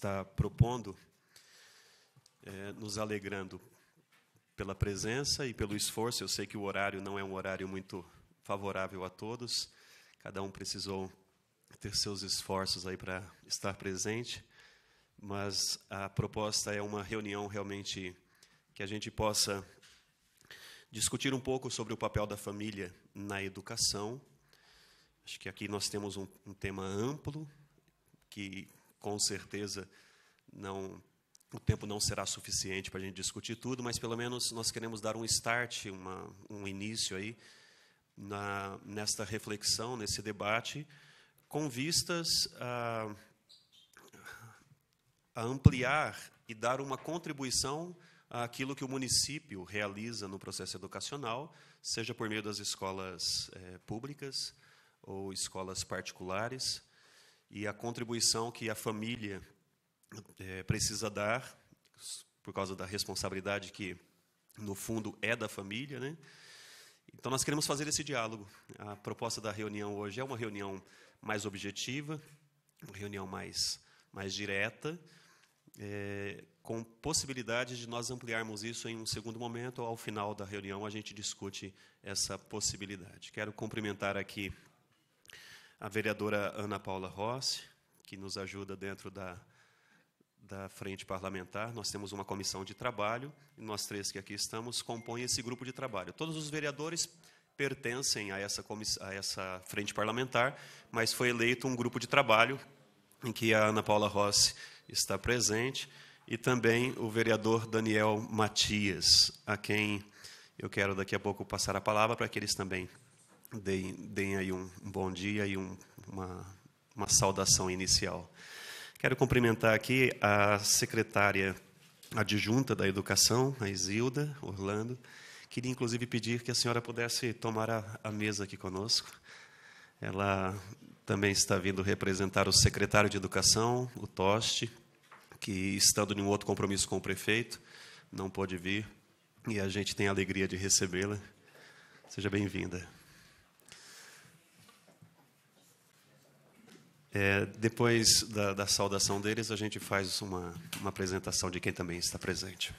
está propondo, é, nos alegrando pela presença e pelo esforço. Eu sei que o horário não é um horário muito favorável a todos, cada um precisou ter seus esforços aí para estar presente, mas a proposta é uma reunião realmente que a gente possa discutir um pouco sobre o papel da família na educação. Acho que aqui nós temos um, um tema amplo que com certeza não o tempo não será suficiente para a gente discutir tudo, mas pelo menos nós queremos dar um start, uma, um início aí na, nesta reflexão, nesse debate, com vistas a, a ampliar e dar uma contribuição àquilo que o município realiza no processo educacional, seja por meio das escolas é, públicas ou escolas particulares e a contribuição que a família é, precisa dar, por causa da responsabilidade que, no fundo, é da família. Né? Então, nós queremos fazer esse diálogo. A proposta da reunião hoje é uma reunião mais objetiva, uma reunião mais, mais direta, é, com possibilidade de nós ampliarmos isso em um segundo momento. ou Ao final da reunião, a gente discute essa possibilidade. Quero cumprimentar aqui a vereadora Ana Paula Rossi, que nos ajuda dentro da, da frente parlamentar. Nós temos uma comissão de trabalho, e nós três que aqui estamos compõem esse grupo de trabalho. Todos os vereadores pertencem a essa, a essa frente parlamentar, mas foi eleito um grupo de trabalho em que a Ana Paula Rossi está presente e também o vereador Daniel Matias, a quem eu quero daqui a pouco passar a palavra para que eles também deem, deem aí um, bom dia e um, uma, uma saudação inicial. Quero cumprimentar aqui a secretária adjunta da Educação, a Isilda Orlando. Queria, inclusive, pedir que a senhora pudesse tomar a, a mesa aqui conosco. Ela também está vindo representar o secretário de Educação, o Toste, que, estando em um outro compromisso com o prefeito, não pôde vir. E a gente tem a alegria de recebê-la. Seja bem-vinda. É, depois da, da, saudação deles, a gente faz uma, uma apresentação de quem também está presente.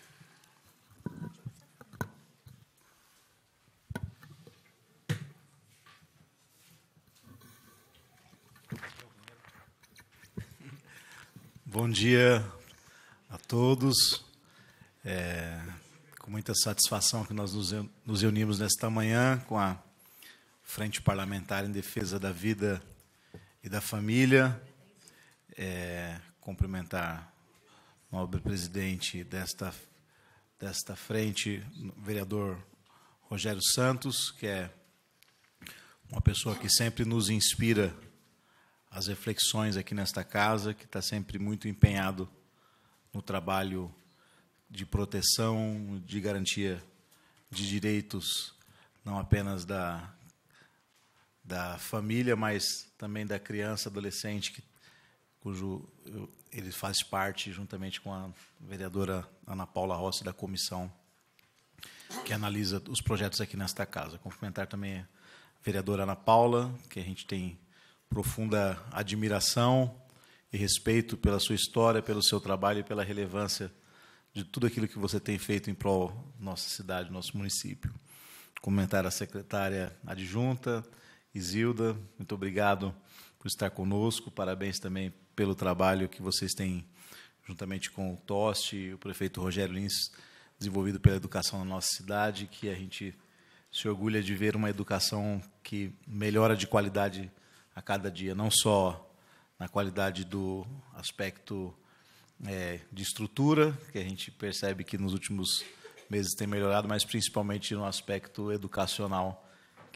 Bom dia a todos. É, com muita satisfação que nós nos reunimos nesta manhã com a Frente Parlamentar em Defesa da Vida e da família, é, cumprimentar o nobre presidente desta, desta frente, o vereador Rogério Santos, que é uma pessoa que sempre nos inspira as reflexões aqui nesta casa, que está sempre muito empenhado no trabalho de proteção, de garantia de direitos, não apenas da da família, mas também da criança, adolescente, que, cujo eu, ele faz parte, juntamente com a vereadora Ana Paula Rossi, da comissão que analisa os projetos aqui nesta casa. Cumprimentar também a vereadora Ana Paula, que a gente tem profunda admiração e respeito pela sua história, pelo seu trabalho e pela relevância de tudo aquilo que você tem feito em prol da nossa cidade, nosso município. Comentar a secretária adjunta, Isilda, muito obrigado por estar conosco. Parabéns também pelo trabalho que vocês têm, juntamente com o Toste e o prefeito Rogério Lins, desenvolvido pela educação na nossa cidade, que a gente se orgulha de ver uma educação que melhora de qualidade a cada dia, não só na qualidade do aspecto é, de estrutura, que a gente percebe que nos últimos meses tem melhorado, mas principalmente no aspecto educacional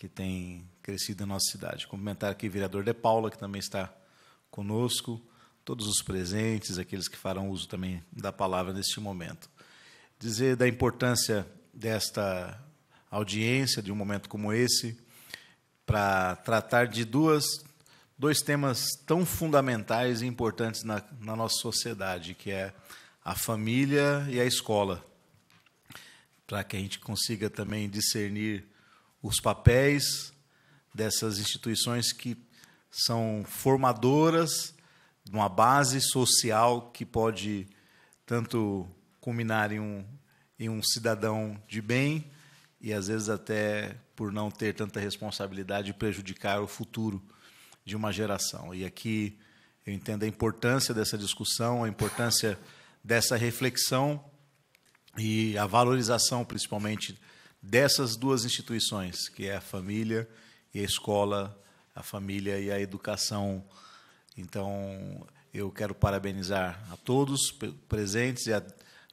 que tem crescido na nossa cidade. Cumprimentar aqui o vereador De Paula, que também está conosco, todos os presentes, aqueles que farão uso também da palavra neste momento. Dizer da importância desta audiência, de um momento como esse, para tratar de duas, dois temas tão fundamentais e importantes na, na nossa sociedade, que é a família e a escola para que a gente consiga também discernir os papéis dessas instituições que são formadoras de uma base social que pode tanto culminar em um, em um cidadão de bem e, às vezes, até por não ter tanta responsabilidade, prejudicar o futuro de uma geração. E aqui eu entendo a importância dessa discussão, a importância dessa reflexão e a valorização, principalmente, dessas duas instituições, que é a família e a escola, a família e a educação. Então, eu quero parabenizar a todos presentes e a,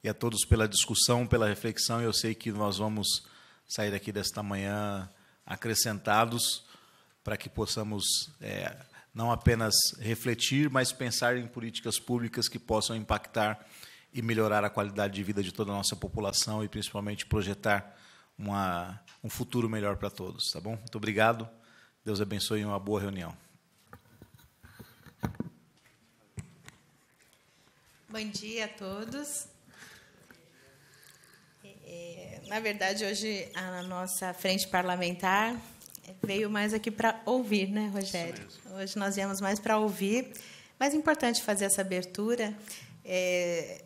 e a todos pela discussão, pela reflexão. Eu sei que nós vamos sair daqui desta manhã acrescentados para que possamos é, não apenas refletir, mas pensar em políticas públicas que possam impactar e melhorar a qualidade de vida de toda a nossa população e principalmente projetar uma, um futuro melhor para todos, tá bom? Muito obrigado. Deus abençoe e uma boa reunião. Bom dia a todos. É, na verdade, hoje a nossa frente parlamentar veio mais aqui para ouvir, né, Rogério? Hoje nós viemos mais para ouvir, mas é importante fazer essa abertura. É,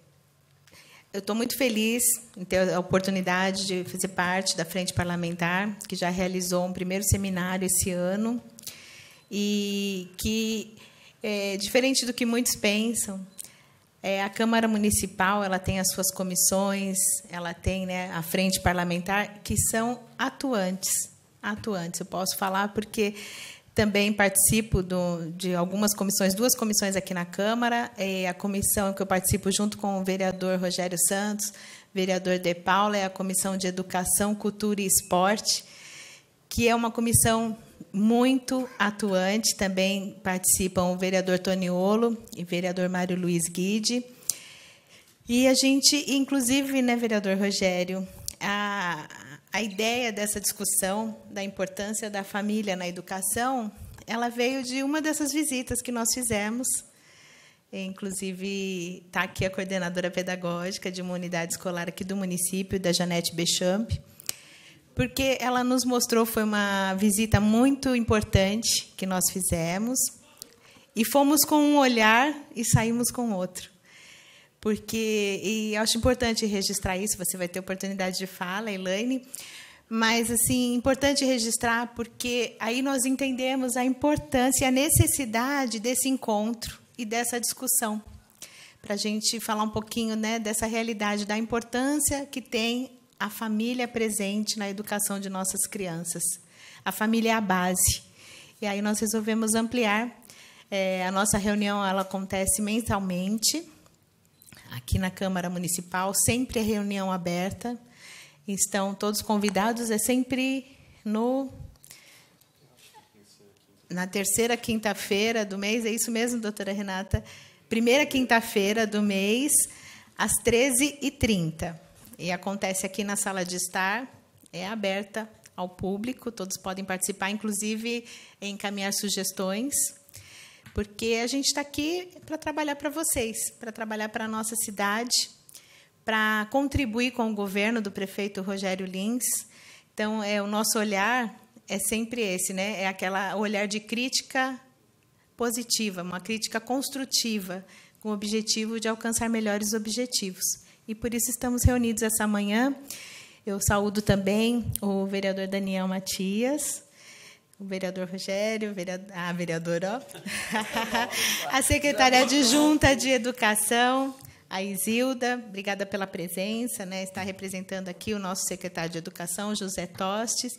eu estou muito feliz em ter a oportunidade de fazer parte da Frente Parlamentar, que já realizou um primeiro seminário esse ano, e que, é, diferente do que muitos pensam, é, a Câmara Municipal ela tem as suas comissões, ela tem né, a Frente Parlamentar, que são atuantes. Atuantes, eu posso falar porque também participo do, de algumas comissões, duas comissões aqui na Câmara, é a comissão que eu participo junto com o vereador Rogério Santos, vereador De Paula, é a Comissão de Educação, Cultura e Esporte, que é uma comissão muito atuante, também participam o vereador Toniolo e o vereador Mário Luiz Guide. E a gente, inclusive, né, vereador Rogério, a, a ideia dessa discussão da importância da família na educação, ela veio de uma dessas visitas que nós fizemos. É, inclusive, está aqui a coordenadora pedagógica de uma unidade escolar aqui do município, da Janete Bechamp, porque ela nos mostrou, foi uma visita muito importante que nós fizemos, e fomos com um olhar e saímos com outro porque e acho importante registrar isso, você vai ter oportunidade de fala, Elaine, mas assim, importante registrar porque aí nós entendemos a importância e a necessidade desse encontro e dessa discussão para a gente falar um pouquinho né, dessa realidade, da importância que tem a família presente na educação de nossas crianças. A família é a base. E aí nós resolvemos ampliar. É, a nossa reunião ela acontece mensalmente, aqui na Câmara Municipal, sempre é reunião aberta. Estão todos convidados, é sempre no na terceira quinta-feira do mês, é isso mesmo, doutora Renata? Primeira quinta-feira do mês, às 13h30. E acontece aqui na sala de estar, é aberta ao público, todos podem participar, inclusive encaminhar sugestões porque a gente está aqui para trabalhar para vocês, para trabalhar para a nossa cidade, para contribuir com o governo do prefeito Rogério Lins. Então, é o nosso olhar é sempre esse, né? É aquela olhar de crítica positiva, uma crítica construtiva, com o objetivo de alcançar melhores objetivos. E por isso estamos reunidos essa manhã. Eu saúdo também o vereador Daniel Matias, o vereador Rogério, a vereadora, a secretária adjunta de Educação, a Isilda, obrigada pela presença, né? está representando aqui o nosso secretário de Educação, José Tostes.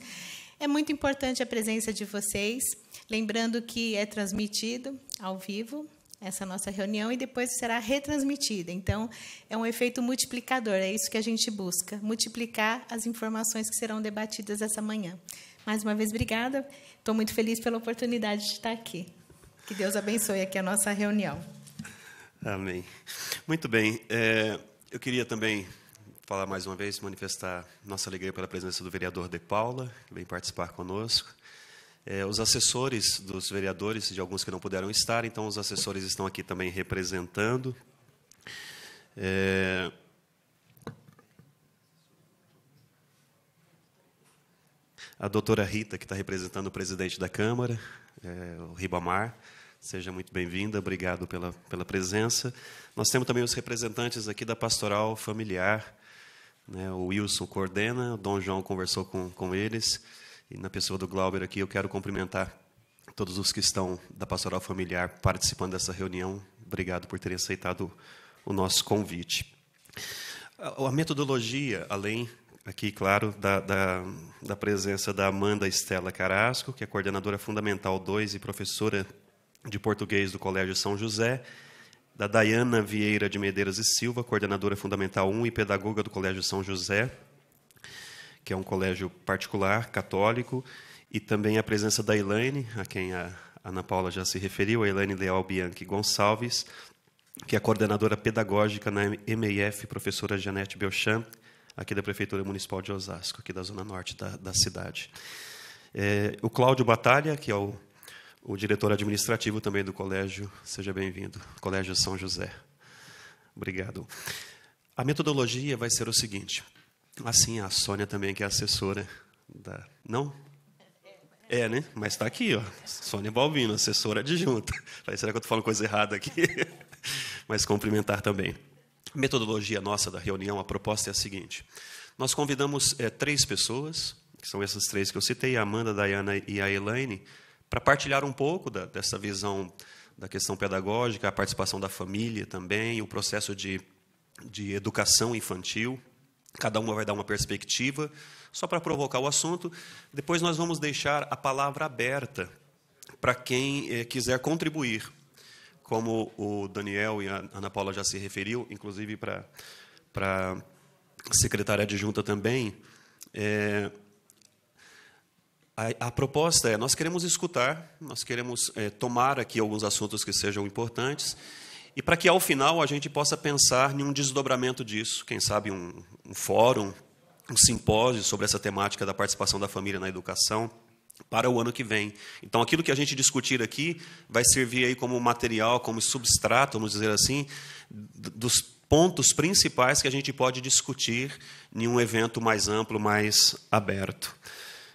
É muito importante a presença de vocês, lembrando que é transmitido ao vivo essa nossa reunião e depois será retransmitida. Então, é um efeito multiplicador, é isso que a gente busca, multiplicar as informações que serão debatidas essa manhã. Mais uma vez, obrigada. Estou muito feliz pela oportunidade de estar aqui. Que Deus abençoe aqui a nossa reunião. Amém. Muito bem. É, eu queria também falar mais uma vez, manifestar nossa alegria pela presença do vereador De Paula, que vem participar conosco. É, os assessores dos vereadores, de alguns que não puderam estar, então os assessores estão aqui também representando. É, a doutora Rita, que está representando o presidente da Câmara, é, o Ribamar. Seja muito bem-vinda, obrigado pela, pela presença. Nós temos também os representantes aqui da Pastoral Familiar. Né, o Wilson coordena, o Dom João conversou com, com eles. E na pessoa do Glauber aqui, eu quero cumprimentar todos os que estão da Pastoral Familiar participando dessa reunião. Obrigado por terem aceitado o nosso convite. A metodologia, além Aqui, claro, da, da, da presença da Amanda Estela Carasco, que é coordenadora fundamental 2 e professora de português do Colégio São José, da Dayana Vieira de Medeiras e Silva, coordenadora fundamental 1 e pedagoga do Colégio São José, que é um colégio particular, católico, e também a presença da Elaine, a quem a Ana Paula já se referiu, a Elaine Leal Bianchi Gonçalves, que é coordenadora pedagógica na MEF, professora Janete Belchamp, aqui da Prefeitura Municipal de Osasco, aqui da Zona Norte da, da cidade. É, o Cláudio Batalha, que é o, o diretor administrativo também do colégio, seja bem-vindo, Colégio São José. Obrigado. A metodologia vai ser o seguinte, assim a Sônia também, que é assessora da... Não? É, né? Mas está aqui, ó. Sônia Balvino, assessora adjunta. será que eu estou falando coisa errada aqui? Mas cumprimentar também metodologia nossa da reunião, a proposta é a seguinte: nós convidamos é, três pessoas, que são essas três que eu citei, a Amanda, a Dayana e a Elaine, para partilhar um pouco da, dessa visão da questão pedagógica, a participação da família também, o processo de, de educação infantil. Cada uma vai dar uma perspectiva, só para provocar o assunto. Depois nós vamos deixar a palavra aberta para quem é, quiser contribuir como o Daniel e a Ana Paula já se referiu, inclusive para a secretária adjunta também, é, a, a, proposta é: nós queremos escutar, nós queremos é, tomar aqui alguns assuntos que sejam importantes, e para que ao final a gente possa pensar em um desdobramento disso, quem sabe um, um fórum, um simpósio sobre essa temática da participação da família na educação para o ano que vem. Então, aquilo que a gente discutir aqui vai servir aí como material, como substrato, vamos dizer assim, dos pontos principais que a gente pode discutir em um evento mais amplo, mais aberto.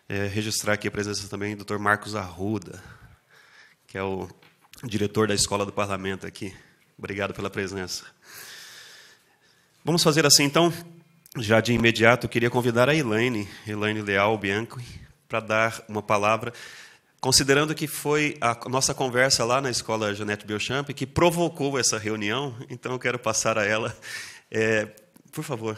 É, registrar aqui a presença também do Dr. Marcos Arruda, que é o diretor da Escola do Parlamento aqui. Obrigado pela presença. Vamos fazer assim, então. Já de imediato, queria convidar a Elaine, Elaine Leal Bianco, para dar uma palavra, considerando que foi a nossa conversa lá na escola Janete Belchamp que provocou essa reunião, então eu quero passar a ela, é, por favor,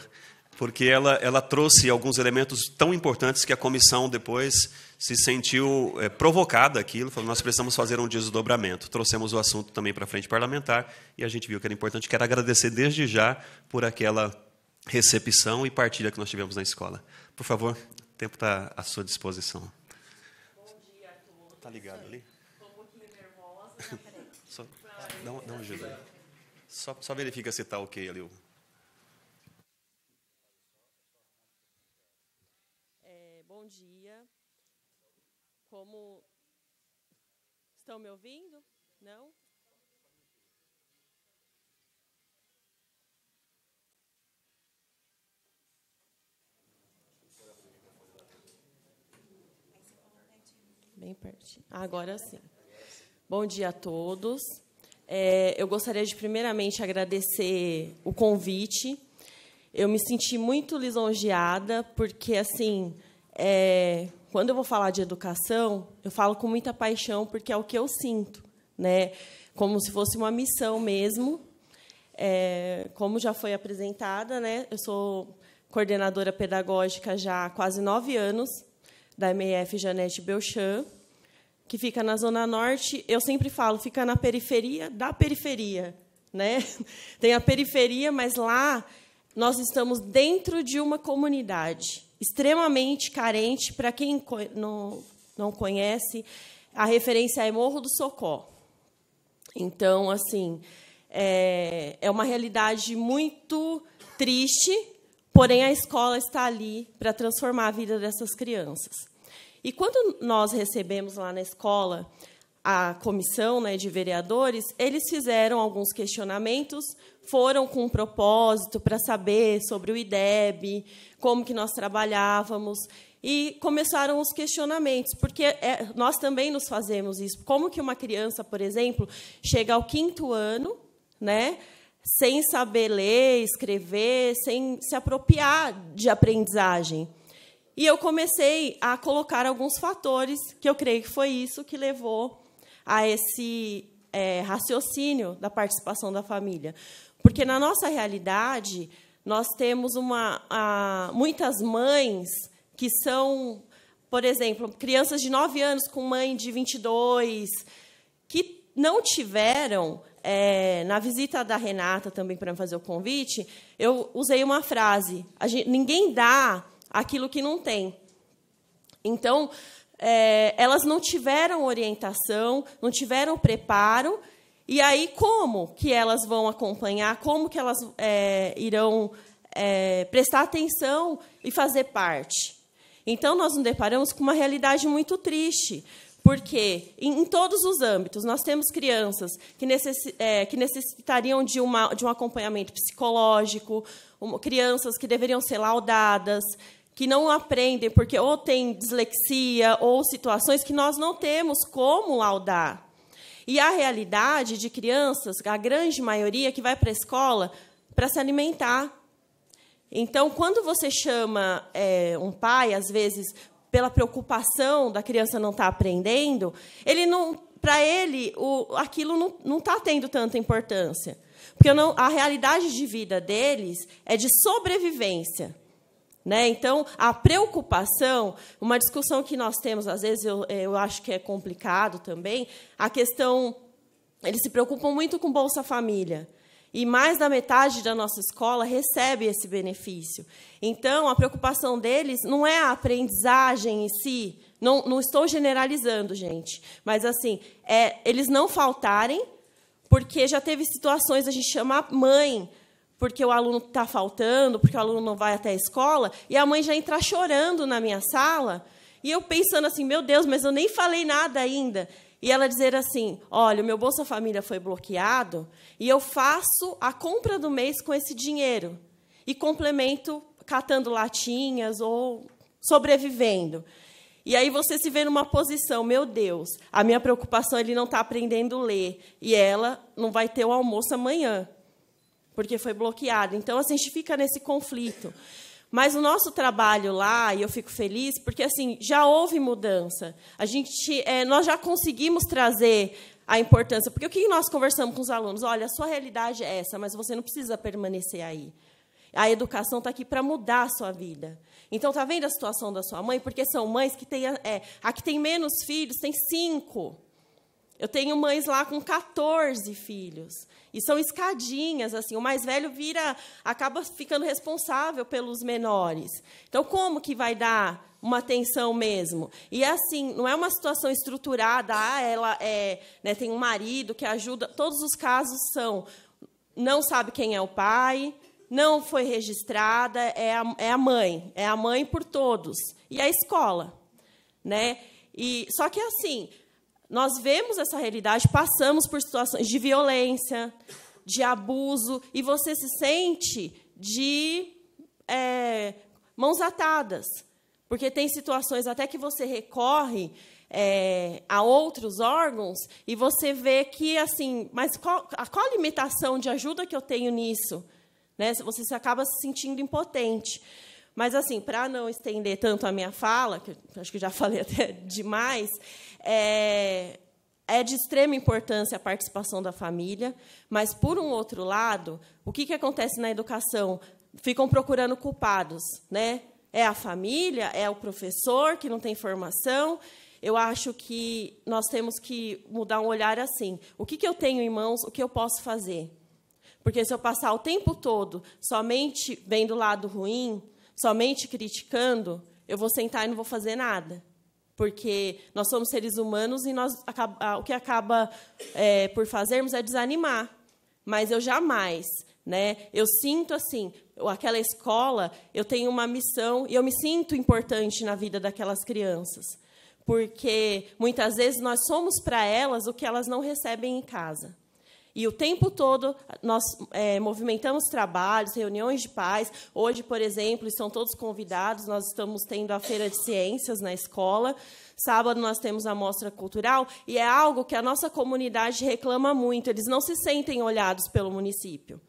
porque ela, ela trouxe alguns elementos tão importantes que a comissão depois se sentiu é, provocada aquilo, falou, nós precisamos fazer um desdobramento. Trouxemos o assunto também para a frente parlamentar e a gente viu que era importante. Quero agradecer desde já por aquela recepção e partilha que nós tivemos na escola. Por favor, o tempo está à sua disposição. Bom dia, Arthur. Está ligado ali? Estou um pouquinho nervosa. Só, dá, um, dá ajuda aí. Só, só verifica se está ok ali. É, bom dia. Como. Estão me ouvindo? Não? Bem pertinho. Agora sim. Bom dia a todos. É, eu gostaria de, primeiramente, agradecer o convite. Eu me senti muito lisonjeada, porque, assim, é, quando eu vou falar de educação, eu falo com muita paixão, porque é o que eu sinto, né? como se fosse uma missão mesmo. É, como já foi apresentada, né? eu sou coordenadora pedagógica já há quase nove anos, da MEF Janete Belcham que fica na Zona Norte, eu sempre falo, fica na periferia da periferia. Né? Tem a periferia, mas lá nós estamos dentro de uma comunidade extremamente carente. Para quem não, não conhece, a referência é Morro do Socó. Então, assim, é, é uma realidade muito triste, porém a escola está ali para transformar a vida dessas crianças. E quando nós recebemos lá na escola a comissão né, de vereadores, eles fizeram alguns questionamentos, foram com um propósito para saber sobre o IDEB, como que nós trabalhávamos, e começaram os questionamentos, porque é, nós também nos fazemos isso. Como que uma criança, por exemplo, chega ao quinto ano, né, sem saber ler, escrever, sem se apropriar de aprendizagem? E eu comecei a colocar alguns fatores, que eu creio que foi isso que levou a esse é, raciocínio da participação da família. Porque, na nossa realidade, nós temos uma, a, muitas mães que são, por exemplo, crianças de 9 anos com mãe de 22, que não tiveram é, na visita da Renata também para fazer o convite, eu usei uma frase: gente, ninguém dá aquilo que não tem. Então, é, elas não tiveram orientação, não tiveram preparo. E aí, como que elas vão acompanhar? Como que elas é, irão é, prestar atenção e fazer parte? Então, nós nos deparamos com uma realidade muito triste, porque em, em todos os âmbitos nós temos crianças que, é, que necessitariam de, uma, de um acompanhamento psicológico, um, crianças que deveriam ser laudadas, que não aprendem porque ou tem dislexia ou situações que nós não temos como laudar. E a realidade de crianças, a grande maioria que vai para a escola para se alimentar. Então, quando você chama é, um pai, às vezes pela preocupação da criança não estar tá aprendendo, ele não, para ele, o, aquilo não, não está tendo tanta importância, porque não, a realidade de vida deles é de sobrevivência. Né? Então, a preocupação, uma discussão que nós temos, às vezes eu, eh, eu acho que é complicado também, a questão. Eles se preocupam muito com Bolsa Família. E mais da metade da nossa escola recebe esse benefício. Então, a preocupação deles não é a aprendizagem em si. Não, não estou generalizando, gente. Mas, assim, é eles não faltarem, porque já teve situações a gente chamar mãe porque o aluno está faltando, porque o aluno não vai até a escola, e a mãe já entrar chorando na minha sala, e eu pensando assim, meu Deus, mas eu nem falei nada ainda. E ela dizer assim: olha, o meu Bolsa Família foi bloqueado e eu faço a compra do mês com esse dinheiro. E complemento catando latinhas ou sobrevivendo. E aí você se vê numa posição, meu Deus, a minha preocupação é ele não está aprendendo a ler e ela não vai ter o almoço amanhã porque foi bloqueado. Então, assim, a gente fica nesse conflito. Mas o nosso trabalho lá, e eu fico feliz, porque assim já houve mudança. A gente, é, nós já conseguimos trazer a importância, porque o que nós conversamos com os alunos? Olha, a sua realidade é essa, mas você não precisa permanecer aí. A educação está aqui para mudar a sua vida. Então, está vendo a situação da sua mãe? Porque são mães que têm. É, a que tem menos filhos tem cinco. Eu tenho mães lá com 14 filhos. E são escadinhas, assim, o mais velho vira, acaba ficando responsável pelos menores. Então, como que vai dar uma atenção mesmo? E assim, não é uma situação estruturada, ah, ela é, né, tem um marido que ajuda. Todos os casos são não sabe quem é o pai, não foi registrada, é a, é a mãe, é a mãe por todos. E a escola. Né? E, só que assim, nós vemos essa realidade, passamos por situações de violência, de abuso, e você se sente de é, mãos atadas, porque tem situações até que você recorre é, a outros órgãos e você vê que, assim, mas qual, qual a limitação de ajuda que eu tenho nisso? Né? Você acaba se sentindo impotente. Mas, assim, para não estender tanto a minha fala, que acho que já falei até demais, é, é de extrema importância a participação da família, mas, por um outro lado, o que, que acontece na educação? Ficam procurando culpados. Né? É a família, é o professor que não tem formação. Eu acho que nós temos que mudar um olhar assim. O que, que eu tenho em mãos, o que eu posso fazer? Porque se eu passar o tempo todo somente vendo o lado ruim, somente criticando, eu vou sentar e não vou fazer nada. Porque nós somos seres humanos e nós, ah, o que acaba é, por fazermos é desanimar. Mas eu jamais. Né? Eu sinto assim, aquela escola, eu tenho uma missão e eu me sinto importante na vida daquelas crianças. Porque muitas vezes nós somos para elas o que elas não recebem em casa. E o tempo todo nós é, movimentamos trabalhos, reuniões de pais. Hoje, por exemplo, estão todos convidados, nós estamos tendo a Feira de Ciências na escola. Sábado nós temos a mostra cultural e é algo que a nossa comunidade reclama muito. Eles não se sentem olhados pelo município.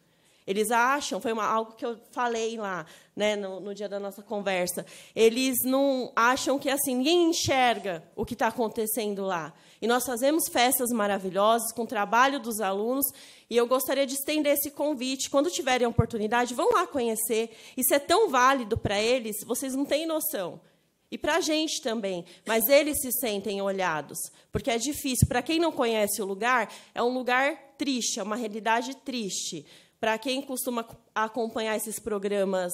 Eles acham, foi uma, algo que eu falei lá, né, no, no dia da nossa conversa. Eles não acham que assim ninguém enxerga o que está acontecendo lá. E nós fazemos festas maravilhosas com o trabalho dos alunos. E eu gostaria de estender esse convite. Quando tiverem oportunidade, vão lá conhecer. Isso é tão válido para eles, vocês não têm noção. E para a gente também, mas eles se sentem olhados, porque é difícil. Para quem não conhece o lugar, é um lugar triste, é uma realidade triste. Para quem costuma acompanhar esses programas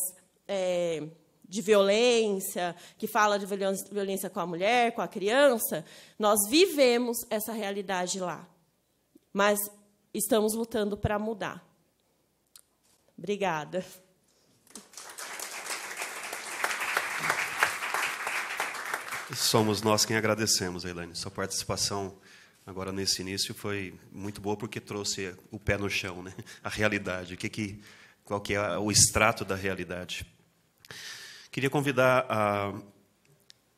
é, de violência, que fala de violência com a mulher, com a criança, nós vivemos essa realidade lá. Mas estamos lutando para mudar. Obrigada. Somos nós quem agradecemos, Elaine, sua participação Agora, nesse início, foi muito boa porque trouxe o pé no chão, né? a realidade, o que que, qual que é o extrato da realidade. Queria convidar a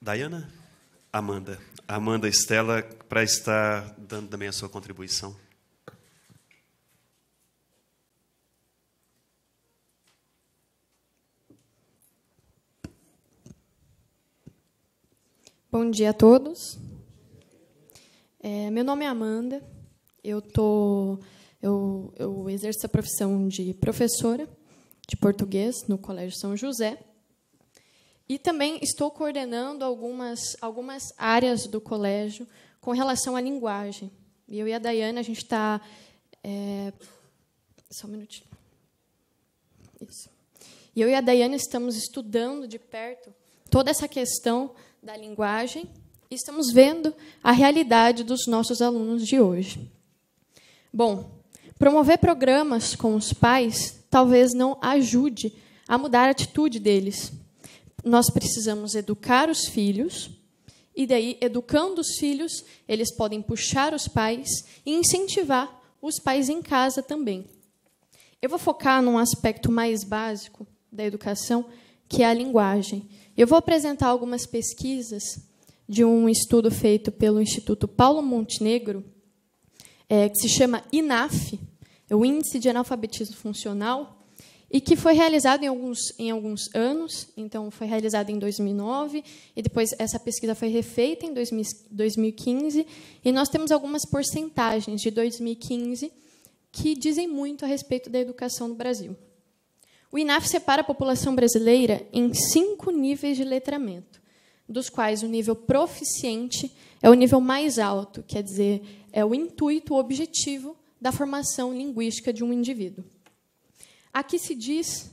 Diana, Amanda, Amanda Estela, para estar dando também a sua contribuição. Bom dia a todos. É, meu nome é Amanda, eu, tô, eu, eu exerço a profissão de professora de português no Colégio São José. E também estou coordenando algumas, algumas áreas do colégio com relação à linguagem. E eu e a Dayane, a gente está. É... Só um minutinho. Isso. E eu e a Dayane estamos estudando de perto toda essa questão da linguagem estamos vendo a realidade dos nossos alunos de hoje. Bom, promover programas com os pais talvez não ajude a mudar a atitude deles. Nós precisamos educar os filhos, e daí, educando os filhos, eles podem puxar os pais e incentivar os pais em casa também. Eu vou focar num aspecto mais básico da educação, que é a linguagem. Eu vou apresentar algumas pesquisas de um estudo feito pelo Instituto Paulo Montenegro, é, que se chama INAF, é o Índice de Analfabetismo Funcional, e que foi realizado em alguns, em alguns anos, então foi realizado em 2009, e depois essa pesquisa foi refeita em 2000, 2015, e nós temos algumas porcentagens de 2015 que dizem muito a respeito da educação no Brasil. O INAF separa a população brasileira em cinco níveis de letramento dos quais o nível proficiente é o nível mais alto, quer dizer, é o intuito, o objetivo da formação linguística de um indivíduo. Aqui se diz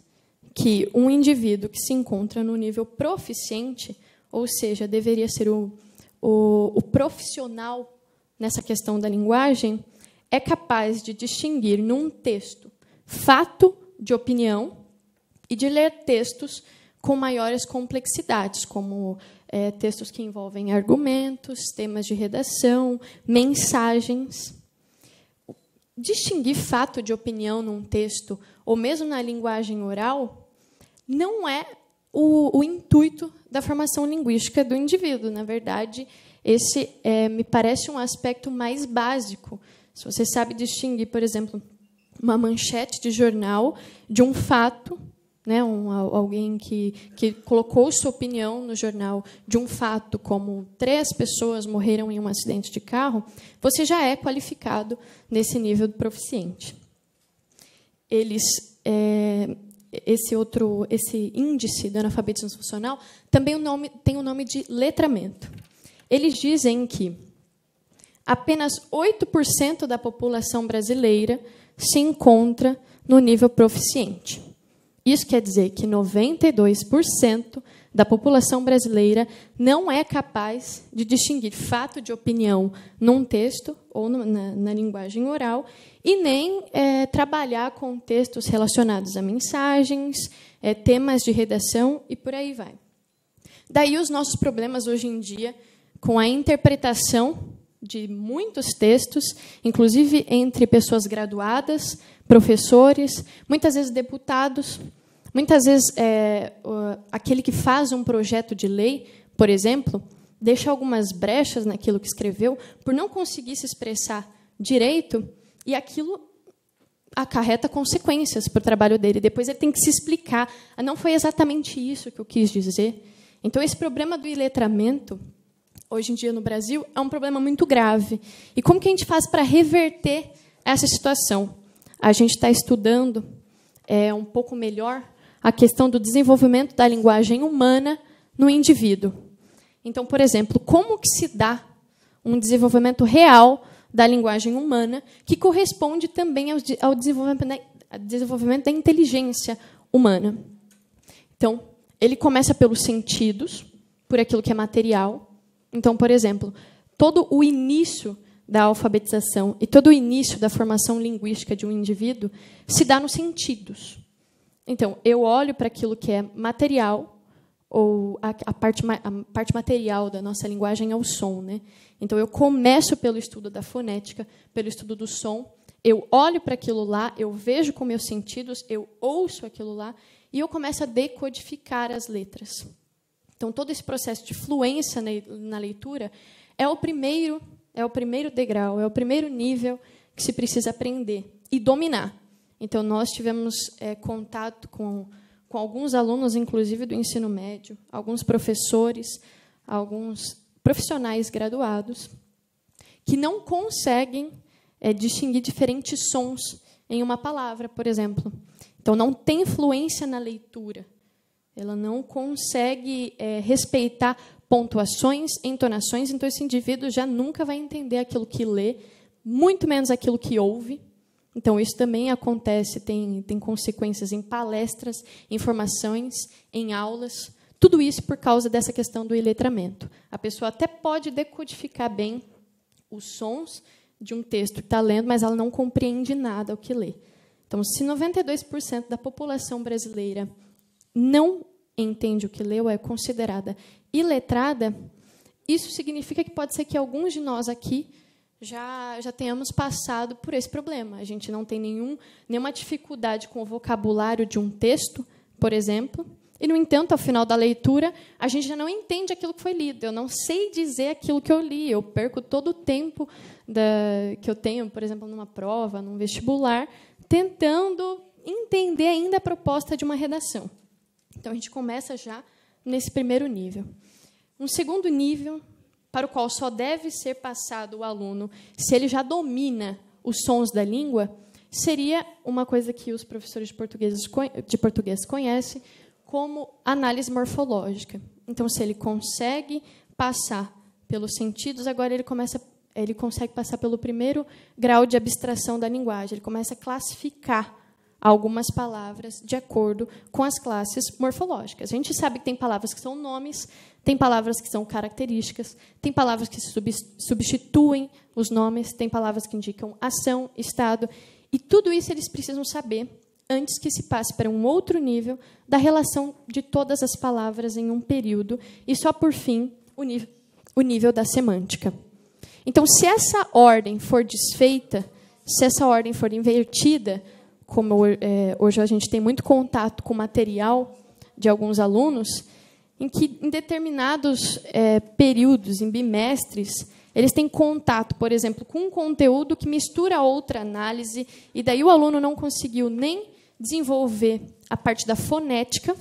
que um indivíduo que se encontra no nível proficiente, ou seja, deveria ser o, o, o profissional nessa questão da linguagem, é capaz de distinguir num texto fato de opinião e de ler textos com maiores complexidades, como é, textos que envolvem argumentos, temas de redação, mensagens. Distinguir fato de opinião num texto, ou mesmo na linguagem oral, não é o, o intuito da formação linguística do indivíduo. Na verdade, esse é, me parece um aspecto mais básico. Se você sabe distinguir, por exemplo, uma manchete de jornal de um fato né, um, alguém que, que colocou sua opinião no jornal de um fato, como três pessoas morreram em um acidente de carro, você já é qualificado nesse nível de proficiente. Eles, é, esse outro, esse índice do analfabetismo funcional também o nome, tem o nome de letramento. Eles dizem que apenas 8% da população brasileira se encontra no nível proficiente. Isso quer dizer que 92% da população brasileira não é capaz de distinguir fato de opinião num texto ou no, na, na, linguagem oral e nem é, trabalhar com textos relacionados a mensagens, é, temas de redação e por aí vai. Daí os nossos problemas hoje em dia com a interpretação de muitos textos, inclusive entre pessoas graduadas, professores, muitas vezes deputados, muitas vezes é, aquele que faz um projeto de lei, por exemplo, deixa algumas brechas naquilo que escreveu por não conseguir se expressar direito e aquilo acarreta consequências para o trabalho dele. Depois ele tem que se explicar. Ah, não foi exatamente isso que eu quis dizer. Então, esse problema do iletramento, hoje em dia no Brasil, é um problema muito grave. E como que a gente faz para reverter essa situação? a gente está estudando é, um pouco melhor a questão do desenvolvimento da linguagem humana no indivíduo. Então, por exemplo, como que se dá um desenvolvimento real da linguagem humana que corresponde também ao desenvolvimento da inteligência humana? Então, ele começa pelos sentidos, por aquilo que é material. Então, por exemplo, todo o início da alfabetização e todo o início da formação linguística de um indivíduo se dá nos sentidos. Então, eu olho para aquilo que é material, ou a, a, parte, a parte material da nossa linguagem é o som. Né? Então, eu começo pelo estudo da fonética, pelo estudo do som, eu olho para aquilo lá, eu vejo com meus sentidos, eu ouço aquilo lá, e eu começo a decodificar as letras. Então, todo esse processo de fluência na leitura é o primeiro é o primeiro degrau, é o primeiro nível que se precisa aprender e dominar. Então, nós tivemos é, contato com, com alguns alunos, inclusive do ensino médio, alguns professores, alguns profissionais graduados, que não conseguem é, distinguir diferentes sons em uma palavra, por exemplo. Então, não tem fluência na leitura. Ela não consegue é, respeitar pontuações, entonações, então esse indivíduo já nunca vai entender aquilo que lê, muito menos aquilo que ouve. Então, isso também acontece, tem, tem consequências em palestras, em formações, em aulas. Tudo isso por causa dessa questão do iletramento. A pessoa até pode decodificar bem os sons de um texto que está lendo, mas ela não compreende nada o que lê. Então, se 92% da população brasileira não entende o que leu, é considerada iletrada, isso significa que pode ser que alguns de nós aqui já, já tenhamos passado por esse problema. A gente não tem nenhum, nenhuma dificuldade com o vocabulário de um texto, por exemplo, e, no entanto, ao final da leitura, a gente já não entende aquilo que foi lido. Eu não sei dizer aquilo que eu li. Eu perco todo o tempo da, que eu tenho, por exemplo, numa prova, num vestibular, tentando entender ainda a proposta de uma redação. Então, a gente começa já nesse primeiro nível. Um segundo nível, para o qual só deve ser passado o aluno se ele já domina os sons da língua, seria uma coisa que os professores de português, de português conhecem como análise morfológica. Então, se ele consegue passar pelos sentidos, agora ele começa ele consegue passar pelo primeiro grau de abstração da linguagem, ele começa a classificar algumas palavras de acordo com as classes morfológicas. A gente sabe que tem palavras que são nomes, tem palavras que são características, tem palavras que substituem os nomes, tem palavras que indicam ação, estado, e tudo isso eles precisam saber antes que se passe para um outro nível da relação de todas as palavras em um período e só por fim o nível, o nível da semântica. Então, se essa ordem for desfeita, se essa ordem for invertida, como é, hoje a gente tem muito contato com material de alguns alunos, em que em determinados é, períodos, em bimestres, eles têm contato, por exemplo, com um conteúdo que mistura outra análise, e daí o aluno não conseguiu nem desenvolver a parte da fonética,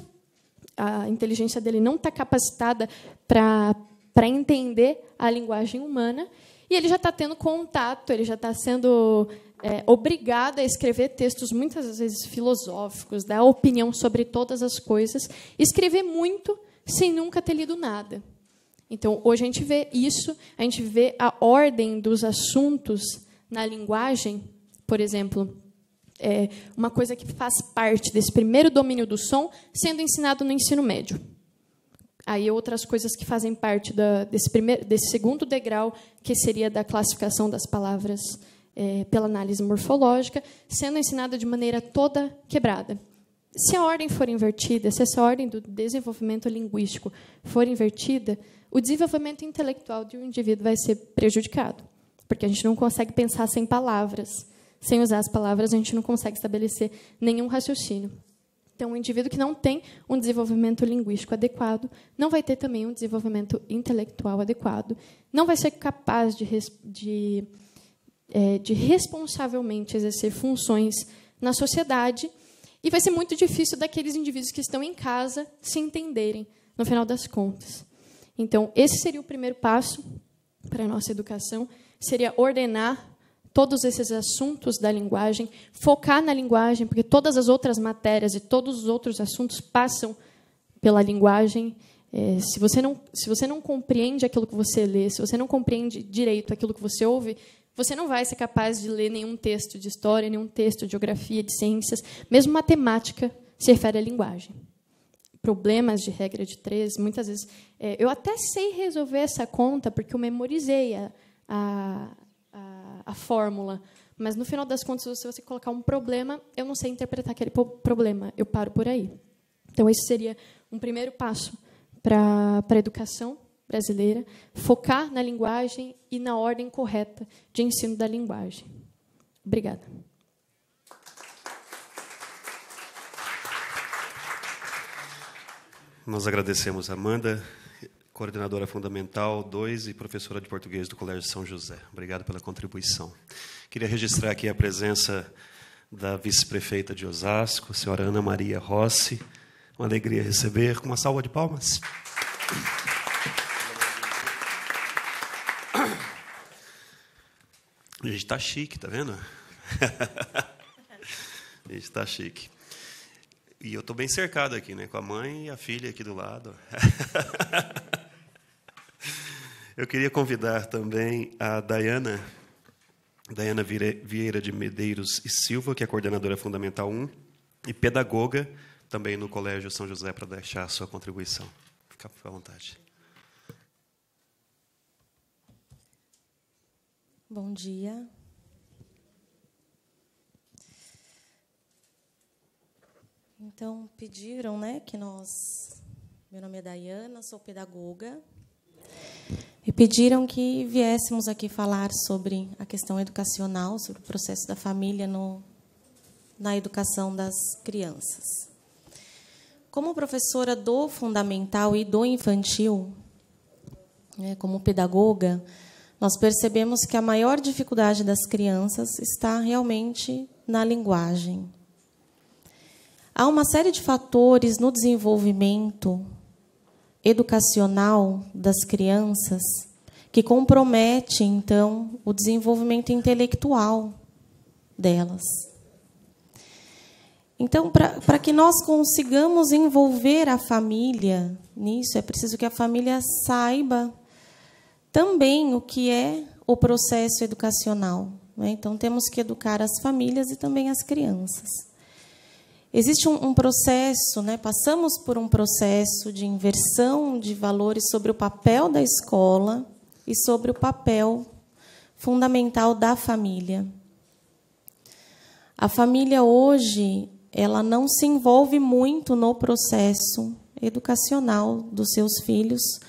a inteligência dele não está capacitada para para entender a linguagem humana, e ele já está tendo contato, ele já está sendo é, obrigada a escrever textos muitas vezes filosóficos, dar opinião sobre todas as coisas, escrever muito sem nunca ter lido nada. Então, hoje a gente vê isso, a gente vê a ordem dos assuntos na linguagem, por exemplo, é uma coisa que faz parte desse primeiro domínio do som sendo ensinado no ensino médio. Aí outras coisas que fazem parte da, desse, primeiro, desse segundo degrau, que seria da classificação das palavras é, pela análise morfológica, sendo ensinada de maneira toda quebrada. Se a ordem for invertida, se essa ordem do desenvolvimento linguístico for invertida, o desenvolvimento intelectual de um indivíduo vai ser prejudicado, porque a gente não consegue pensar sem palavras. Sem usar as palavras, a gente não consegue estabelecer nenhum raciocínio. Então, um indivíduo que não tem um desenvolvimento linguístico adequado não vai ter também um desenvolvimento intelectual adequado, não vai ser capaz de, de é, de responsavelmente exercer funções na sociedade. E vai ser muito difícil daqueles indivíduos que estão em casa se entenderem, no final das contas. Então, esse seria o primeiro passo para a nossa educação, seria ordenar todos esses assuntos da linguagem, focar na linguagem, porque todas as outras matérias e todos os outros assuntos passam pela linguagem. É, se, você não, se você não compreende aquilo que você lê, se você não compreende direito aquilo que você ouve, você não vai ser capaz de ler nenhum texto de história, nenhum texto de geografia, de ciências, mesmo matemática se refere à linguagem. Problemas de regra de três, muitas vezes. É, eu até sei resolver essa conta, porque eu memorizei a, a, a, a fórmula, mas no final das contas, se você colocar um problema, eu não sei interpretar aquele problema, eu paro por aí. Então, esse seria um primeiro passo para a educação brasileira, focar na linguagem e na ordem correta de ensino da linguagem. Obrigada. Nós agradecemos a Amanda, coordenadora fundamental 2 e professora de português do Colégio São José. Obrigado pela contribuição. Queria registrar aqui a presença da vice-prefeita de Osasco, senhora Ana Maria Rossi. Uma alegria receber. Com uma salva de palmas. Aplausos A gente está chique, tá vendo? a gente está chique. E eu estou bem cercado aqui, né? Com a mãe e a filha aqui do lado. eu queria convidar também a Dayana, Dayana Vieira de Medeiros e Silva, que é coordenadora Fundamental 1 e pedagoga também no Colégio São José, para deixar a sua contribuição. Fica à vontade. Bom dia. Então, pediram né, que nós. Meu nome é Dayana, sou pedagoga. E pediram que viéssemos aqui falar sobre a questão educacional, sobre o processo da família no, na educação das crianças. Como professora do fundamental e do infantil, né, como pedagoga, nós percebemos que a maior dificuldade das crianças está realmente na linguagem. Há uma série de fatores no desenvolvimento educacional das crianças que compromete então o desenvolvimento intelectual delas. Então, para que nós consigamos envolver a família nisso, é preciso que a família saiba também o que é o processo educacional. Né? Então, temos que educar as famílias e também as crianças. Existe um, um processo, né? passamos por um processo de inversão de valores sobre o papel da escola e sobre o papel fundamental da família. A família hoje ela não se envolve muito no processo educacional dos seus filhos,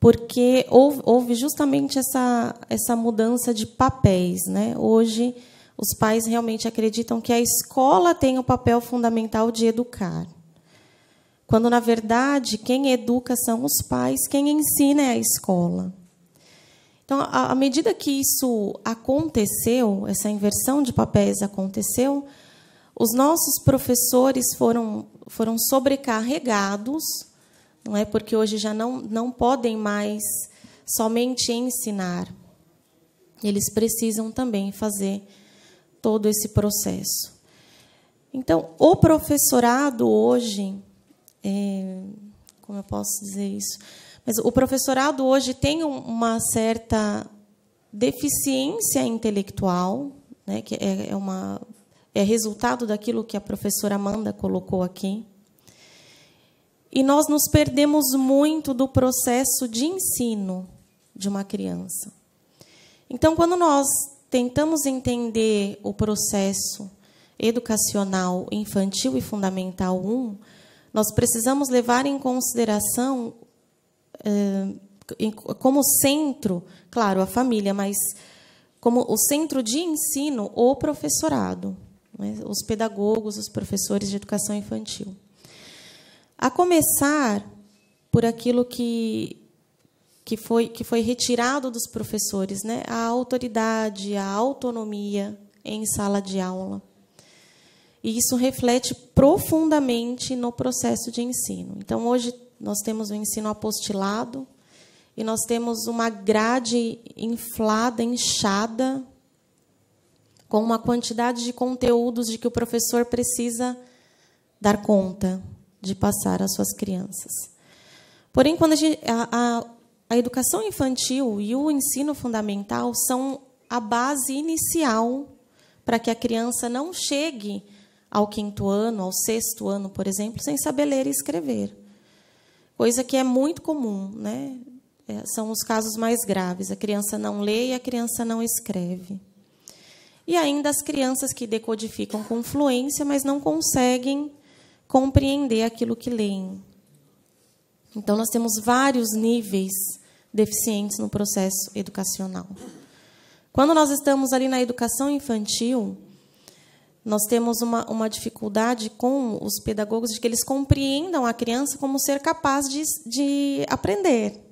porque houve, houve justamente essa, essa mudança de papéis. Né? Hoje, os pais realmente acreditam que a escola tem o papel fundamental de educar. Quando, na verdade, quem educa são os pais, quem ensina é a escola. Então, à medida que isso aconteceu, essa inversão de papéis aconteceu, os nossos professores foram, foram sobrecarregados não é? Porque hoje já não, não podem mais somente ensinar. Eles precisam também fazer todo esse processo. Então, o professorado hoje, é, como eu posso dizer isso? Mas o professorado hoje tem uma certa deficiência intelectual, né, que é, é, uma, é resultado daquilo que a professora Amanda colocou aqui. E nós nos perdemos muito do processo de ensino de uma criança. Então, quando nós tentamos entender o processo educacional infantil e fundamental 1, nós precisamos levar em consideração eh, como centro, claro, a família, mas como o centro de ensino, o professorado, né, os pedagogos, os professores de educação infantil. A começar por aquilo que que foi que foi retirado dos professores, né? A autoridade, a autonomia em sala de aula. E isso reflete profundamente no processo de ensino. Então hoje nós temos o ensino apostilado e nós temos uma grade inflada, inchada, com uma quantidade de conteúdos de que o professor precisa dar conta, de passar às suas crianças. Porém, quando a, gente, a, a, a educação infantil e o ensino fundamental são a base inicial para que a criança não chegue ao quinto ano, ao sexto ano, por exemplo, sem saber ler e escrever. Coisa que é muito comum, né? É, são os casos mais graves. A criança não lê e a criança não escreve. E ainda as crianças que decodificam com fluência, mas não conseguem compreender aquilo que leem. Então, nós temos vários níveis deficientes no processo educacional. Quando nós estamos ali na educação infantil, nós temos uma, uma dificuldade com os pedagogos de que eles compreendam a criança como ser capaz de, de aprender.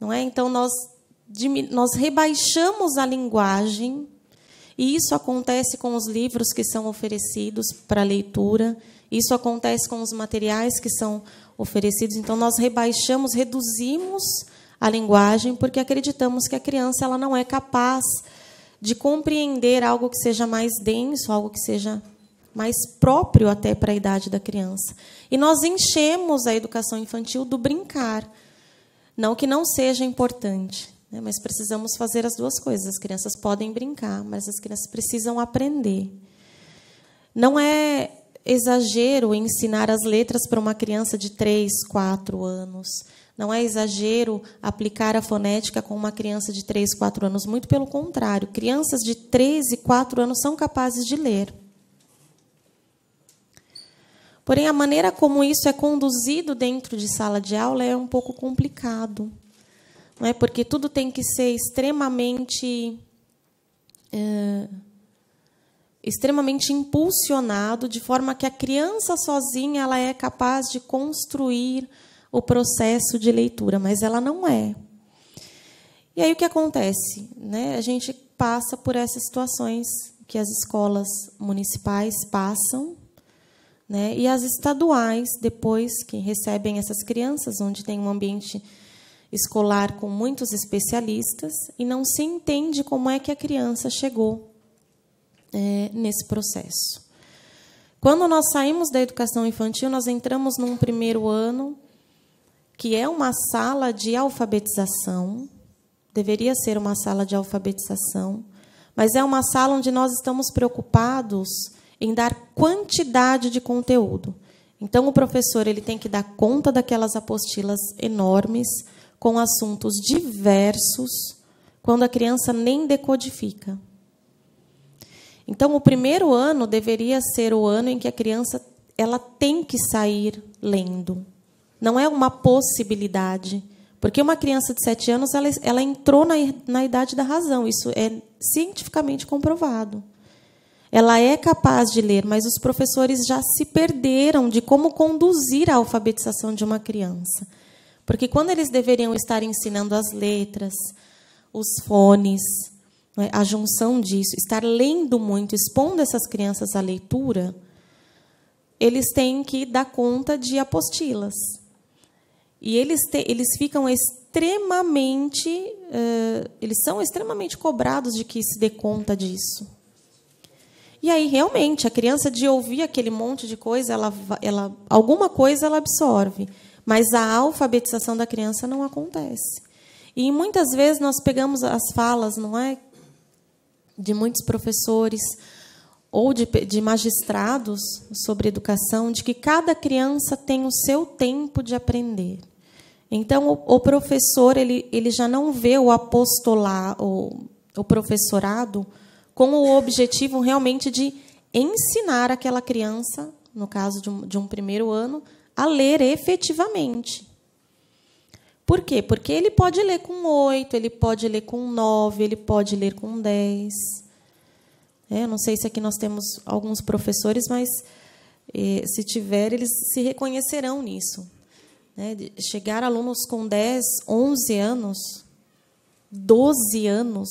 Não é? Então, nós, nós rebaixamos a linguagem, e isso acontece com os livros que são oferecidos para leitura, isso acontece com os materiais que são oferecidos. Então, nós rebaixamos, reduzimos a linguagem, porque acreditamos que a criança ela não é capaz de compreender algo que seja mais denso, algo que seja mais próprio até para a idade da criança. E nós enchemos a educação infantil do brincar. Não que não seja importante, né? mas precisamos fazer as duas coisas. As crianças podem brincar, mas as crianças precisam aprender. Não é exagero ensinar as letras para uma criança de 3, 4 anos. Não é exagero aplicar a fonética com uma criança de 3, 4 anos. Muito pelo contrário, crianças de 3 e 4 anos são capazes de ler. Porém, a maneira como isso é conduzido dentro de sala de aula é um pouco complicado. Não é? Porque tudo tem que ser extremamente. Eh, extremamente impulsionado, de forma que a criança sozinha ela é capaz de construir o processo de leitura, mas ela não é. E aí o que acontece? Né? A gente passa por essas situações que as escolas municipais passam, né? e as estaduais, depois que recebem essas crianças, onde tem um ambiente escolar com muitos especialistas, e não se entende como é que a criança chegou é, nesse processo. Quando nós saímos da educação infantil, nós entramos num primeiro ano que é uma sala de alfabetização, deveria ser uma sala de alfabetização, mas é uma sala onde nós estamos preocupados em dar quantidade de conteúdo. Então o professor ele tem que dar conta daquelas apostilas enormes com assuntos diversos, quando a criança nem decodifica. Então, o primeiro ano deveria ser o ano em que a criança ela tem que sair lendo. Não é uma possibilidade. Porque uma criança de 7 anos ela, ela entrou na, na idade da razão. Isso é cientificamente comprovado. Ela é capaz de ler, mas os professores já se perderam de como conduzir a alfabetização de uma criança. Porque quando eles deveriam estar ensinando as letras, os fones, é? A junção disso, estar lendo muito, expondo essas crianças à leitura, eles têm que dar conta de apostilas. E eles, te, eles ficam extremamente. Uh, eles são extremamente cobrados de que se dê conta disso. E aí, realmente, a criança, de ouvir aquele monte de coisa, ela, ela, alguma coisa ela absorve. Mas a alfabetização da criança não acontece. E muitas vezes nós pegamos as falas, não é? de muitos professores ou de, de magistrados sobre educação, de que cada criança tem o seu tempo de aprender. Então, o, o professor ele, ele já não vê o apostolar, o, o professorado, com o objetivo realmente de ensinar aquela criança, no caso de um, de um primeiro ano, a ler efetivamente. Por quê? Porque ele pode ler com 8, ele pode ler com 9, ele pode ler com 10. É, não sei se aqui nós temos alguns professores, mas eh, se tiver, eles se reconhecerão nisso. Né? Chegar alunos com 10, 11 anos, 12 anos,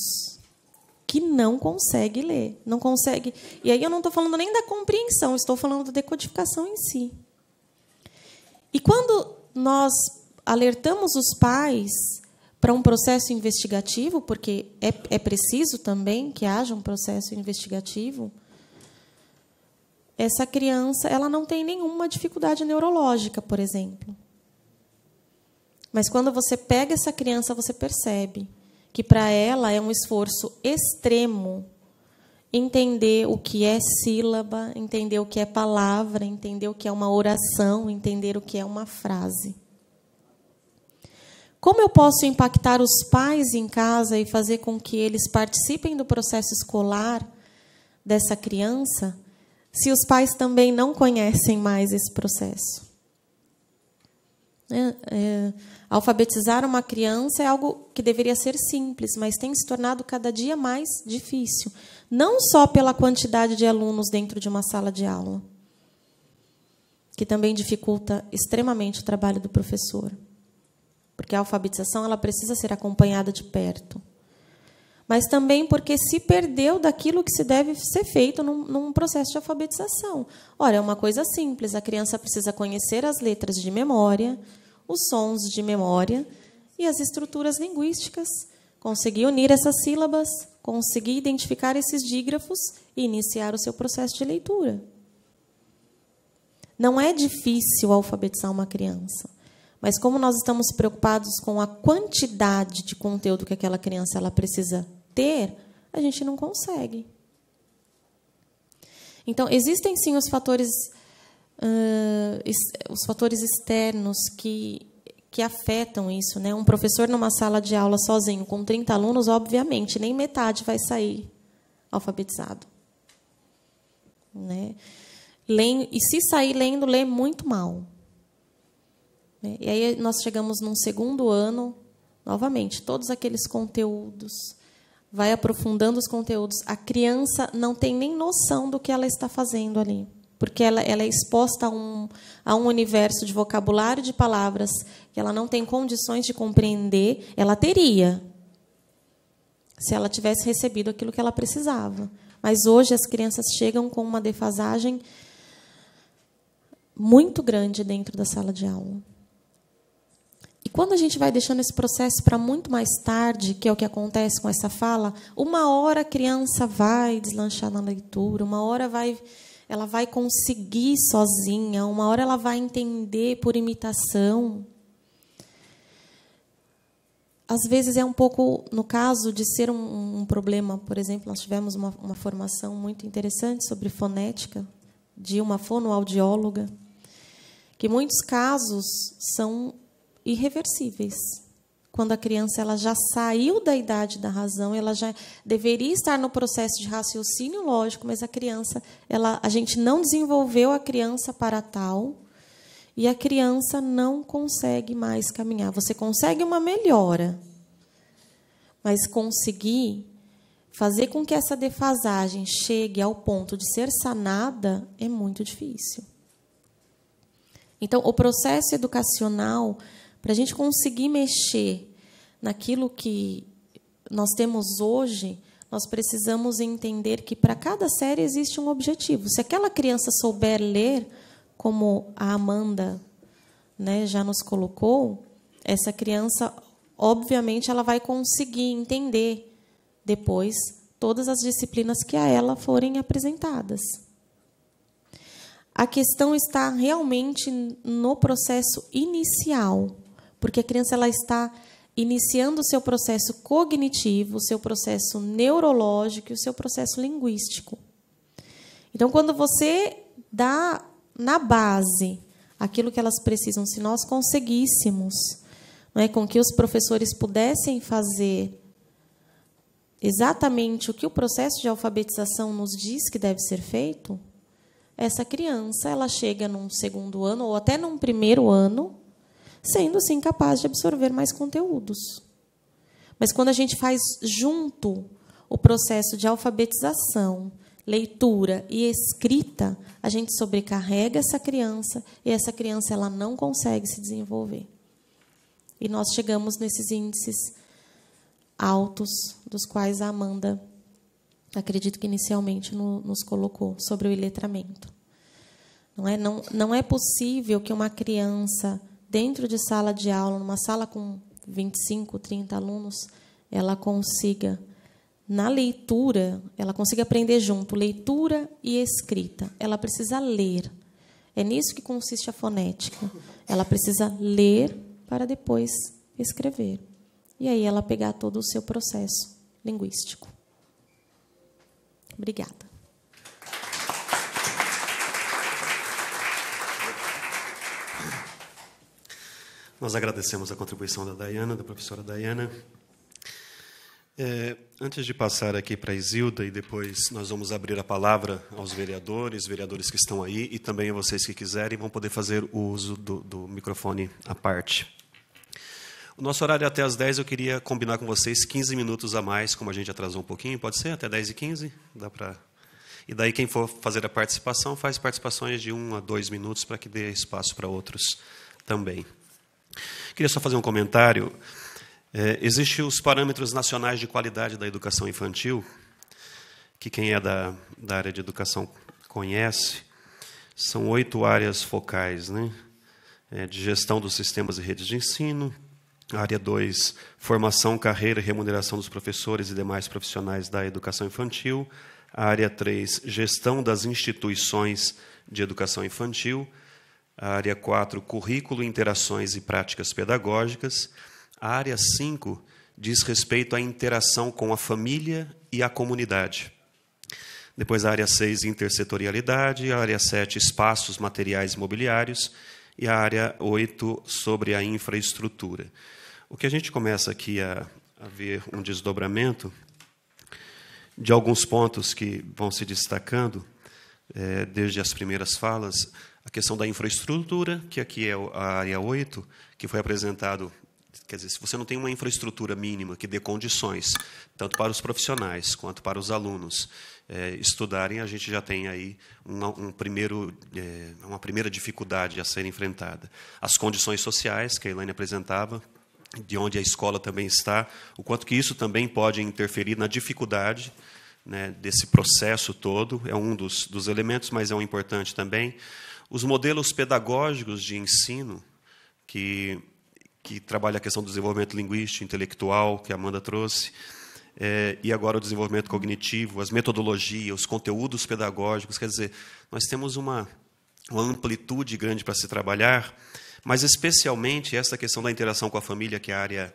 que não consegue ler, não consegue. E aí eu não estou falando nem da compreensão, estou falando da decodificação em si. E quando nós alertamos os pais para um processo investigativo, porque é, é preciso também que haja um processo investigativo. Essa criança, ela não tem nenhuma dificuldade neurológica, por exemplo. Mas quando você pega essa criança, você percebe que para ela é um esforço extremo entender o que é sílaba, entender o que é palavra, entender o que é uma oração, entender o que é uma frase. Como eu posso impactar os pais em casa e fazer com que eles participem do processo escolar dessa criança, se os pais também não conhecem mais esse processo? É, é, alfabetizar uma criança é algo que deveria ser simples, mas tem se tornado cada dia mais difícil. Não só pela quantidade de alunos dentro de uma sala de aula, que também dificulta extremamente o trabalho do professor porque a alfabetização ela precisa ser acompanhada de perto. Mas também porque se perdeu daquilo que se deve ser feito num, num processo de alfabetização. Ora, é uma coisa simples: a criança precisa conhecer as letras de memória, os sons de memória e as estruturas linguísticas, conseguir unir essas sílabas, conseguir identificar esses dígrafos e iniciar o seu processo de leitura. Não é difícil alfabetizar uma criança. Mas como nós estamos preocupados com a quantidade de conteúdo que aquela criança ela precisa ter, a gente não consegue. Então, existem sim os fatores uh, os fatores externos que que afetam isso, né? Um professor numa sala de aula sozinho com 30 alunos, obviamente, nem metade vai sair alfabetizado. Né? e se sair lendo, lê muito mal. Né? E aí nós chegamos num segundo ano, novamente, todos aqueles conteúdos, vai aprofundando os conteúdos. A criança não tem nem noção do que ela está fazendo ali, porque ela, ela é exposta a um, a um universo de vocabulário de palavras que ela não tem condições de compreender. Ela teria, se ela tivesse recebido aquilo que ela precisava. Mas hoje as crianças chegam com uma defasagem muito grande dentro da sala de aula quando a gente vai deixando esse processo para muito mais tarde, que é o que acontece com essa fala, uma hora a criança vai deslanchar na leitura, uma hora vai ela vai conseguir sozinha, uma hora ela vai entender por imitação. Às vezes é um pouco, no caso de ser um, um problema, por exemplo, nós tivemos uma, uma formação muito interessante sobre fonética, de uma fonoaudióloga, que muitos casos são irreversíveis. Quando a criança ela já saiu da idade da razão, ela já deveria estar no processo de raciocínio lógico, mas a criança, ela, a gente não desenvolveu a criança para tal e a criança não consegue mais caminhar. Você consegue uma melhora, mas conseguir fazer com que essa defasagem chegue ao ponto de ser sanada é muito difícil. Então, o processo educacional para a gente conseguir mexer naquilo que nós temos hoje, nós precisamos entender que para cada série existe um objetivo. Se aquela criança souber ler, como a Amanda né, já nos colocou, essa criança, obviamente, ela vai conseguir entender depois todas as disciplinas que a ela forem apresentadas. A questão está realmente no processo inicial porque a criança ela está iniciando o seu processo cognitivo, o seu processo neurológico e o seu processo linguístico. Então, quando você dá na base aquilo que elas precisam, se nós conseguíssemos, é, com que os professores pudessem fazer exatamente o que o processo de alfabetização nos diz que deve ser feito, essa criança ela chega num segundo ano ou até num primeiro ano sendo assim capaz de absorver mais conteúdos. Mas quando a gente faz junto o processo de alfabetização, leitura e escrita, a gente sobrecarrega essa criança e essa criança ela não consegue se desenvolver. E nós chegamos nesses índices altos dos quais a Amanda, acredito que inicialmente no, nos colocou sobre o iletramento. Não é, não, não é possível que uma criança dentro de sala de aula, numa sala com 25, 30 alunos, ela consiga na leitura, ela consiga aprender junto leitura e escrita. Ela precisa ler. É nisso que consiste a fonética. Ela precisa ler para depois escrever. E aí ela pegar todo o seu processo linguístico. Obrigada. Nós agradecemos a contribuição da Dayana, da professora Dayana. É, antes de passar aqui para a Isilda, e depois nós vamos abrir a palavra aos vereadores, vereadores que estão aí, e também a vocês que quiserem, vão poder fazer o uso do, do microfone à parte. O nosso horário é até às 10, eu queria combinar com vocês 15 minutos a mais, como a gente atrasou um pouquinho, pode ser? Até 10 e 15? Dá para... E daí quem for fazer a participação, faz participações de 1 um a 2 minutos para que dê espaço para outros também. Queria só fazer um comentário. É, Existem os parâmetros nacionais de qualidade da educação infantil, que quem é da, da área de educação conhece. São oito áreas focais, né? É, de gestão dos sistemas e redes de ensino, Área 2, formação, carreira e remuneração dos professores e demais profissionais da educação infantil. Área 3, gestão das instituições de educação infantil. A área 4, currículo, interações e práticas pedagógicas. A área 5 diz respeito à interação com a família e a comunidade. Depois, a área 6, intersetorialidade. A área 7, espaços, materiais e mobiliários. E a área 8, sobre a infraestrutura. O que a gente começa aqui a, a ver um desdobramento de alguns pontos que vão se destacando é, desde as primeiras falas a questão da infraestrutura, que aqui é a área 8, que foi apresentado quer dizer, se você não tem uma infraestrutura mínima que dê condições, tanto para os profissionais quanto para os alunos é, estudarem, a gente já tem aí uma, um primeiro, é, uma primeira dificuldade a ser enfrentada. As condições sociais que a Elaine apresentava, de onde a escola também está, o quanto que isso também pode interferir na dificuldade né, desse processo todo, é um dos, dos elementos, mas é um importante também. Os modelos pedagógicos de ensino, que, que trabalha a questão do desenvolvimento linguístico, intelectual, que a Amanda trouxe, é, e agora o desenvolvimento cognitivo, as metodologias, os conteúdos pedagógicos. Quer dizer, nós temos uma, uma amplitude grande para se trabalhar, mas especialmente essa questão da interação com a família, que é a área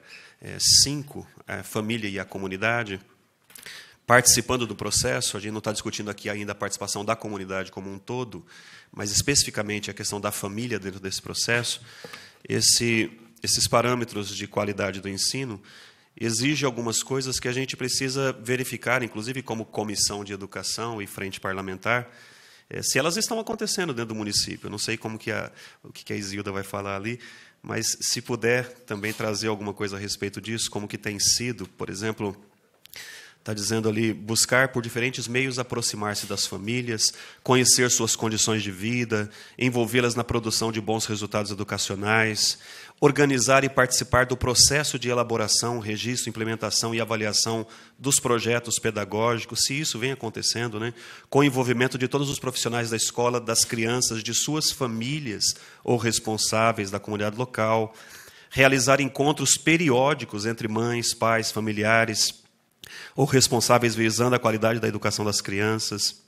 5, é, a família e a comunidade participando do processo, a gente não está discutindo aqui ainda a participação da comunidade como um todo, mas especificamente a questão da família dentro desse processo, esse, esses parâmetros de qualidade do ensino exigem algumas coisas que a gente precisa verificar, inclusive como comissão de educação e frente parlamentar, eh, se elas estão acontecendo dentro do município. Eu não sei como que a, o que a Isilda vai falar ali, mas se puder também trazer alguma coisa a respeito disso, como que tem sido, por exemplo, Está dizendo ali: buscar por diferentes meios aproximar-se das famílias, conhecer suas condições de vida, envolvê-las na produção de bons resultados educacionais, organizar e participar do processo de elaboração, registro, implementação e avaliação dos projetos pedagógicos, se isso vem acontecendo, né? com envolvimento de todos os profissionais da escola, das crianças, de suas famílias ou responsáveis da comunidade local, realizar encontros periódicos entre mães, pais, familiares ou responsáveis visando a qualidade da educação das crianças,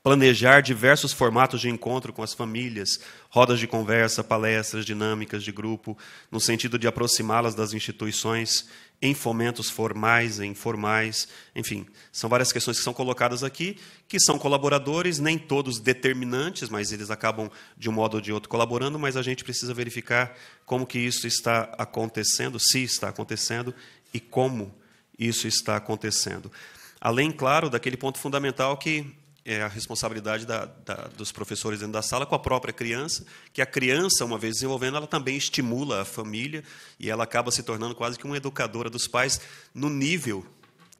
planejar diversos formatos de encontro com as famílias, rodas de conversa, palestras, dinâmicas de grupo, no sentido de aproximá-las das instituições, em fomentos formais e informais, enfim, são várias questões que são colocadas aqui, que são colaboradores, nem todos determinantes, mas eles acabam de um modo ou de outro colaborando, mas a gente precisa verificar como que isso está acontecendo, se está acontecendo e como isso está acontecendo. Além, claro, daquele ponto fundamental que é a responsabilidade da, da, dos professores dentro da sala com a própria criança, que a criança, uma vez desenvolvendo, ela também estimula a família e ela acaba se tornando quase que uma educadora dos pais no nível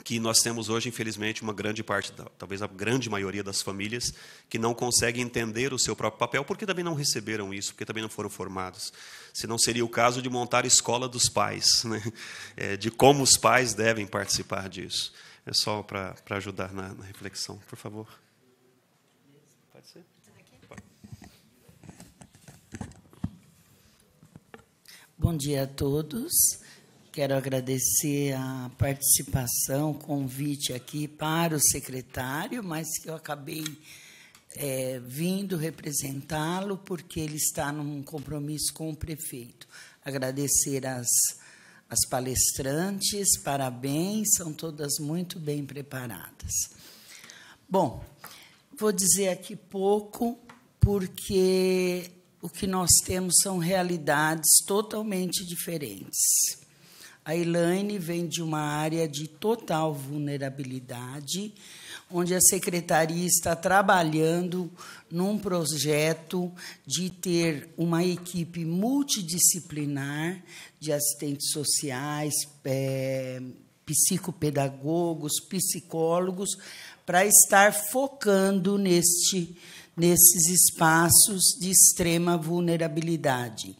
que nós temos hoje, infelizmente, uma grande parte, talvez a grande maioria das famílias, que não conseguem entender o seu próprio papel, porque também não receberam isso, porque também não foram formados se não seria o caso de montar escola dos pais, né? é, de como os pais devem participar disso. É só para ajudar na, na reflexão, por favor. Pode ser? Bom dia a todos. Quero agradecer a participação, o convite aqui para o secretário, mas que eu acabei é, vindo representá-lo, porque ele está num compromisso com o prefeito. Agradecer as, as palestrantes, parabéns, são todas muito bem preparadas. Bom, vou dizer aqui pouco, porque o que nós temos são realidades totalmente diferentes. A Elaine vem de uma área de total vulnerabilidade, onde a secretaria está trabalhando num projeto de ter uma equipe multidisciplinar de assistentes sociais, é, psicopedagogos, psicólogos, para estar focando neste, nesses espaços de extrema vulnerabilidade.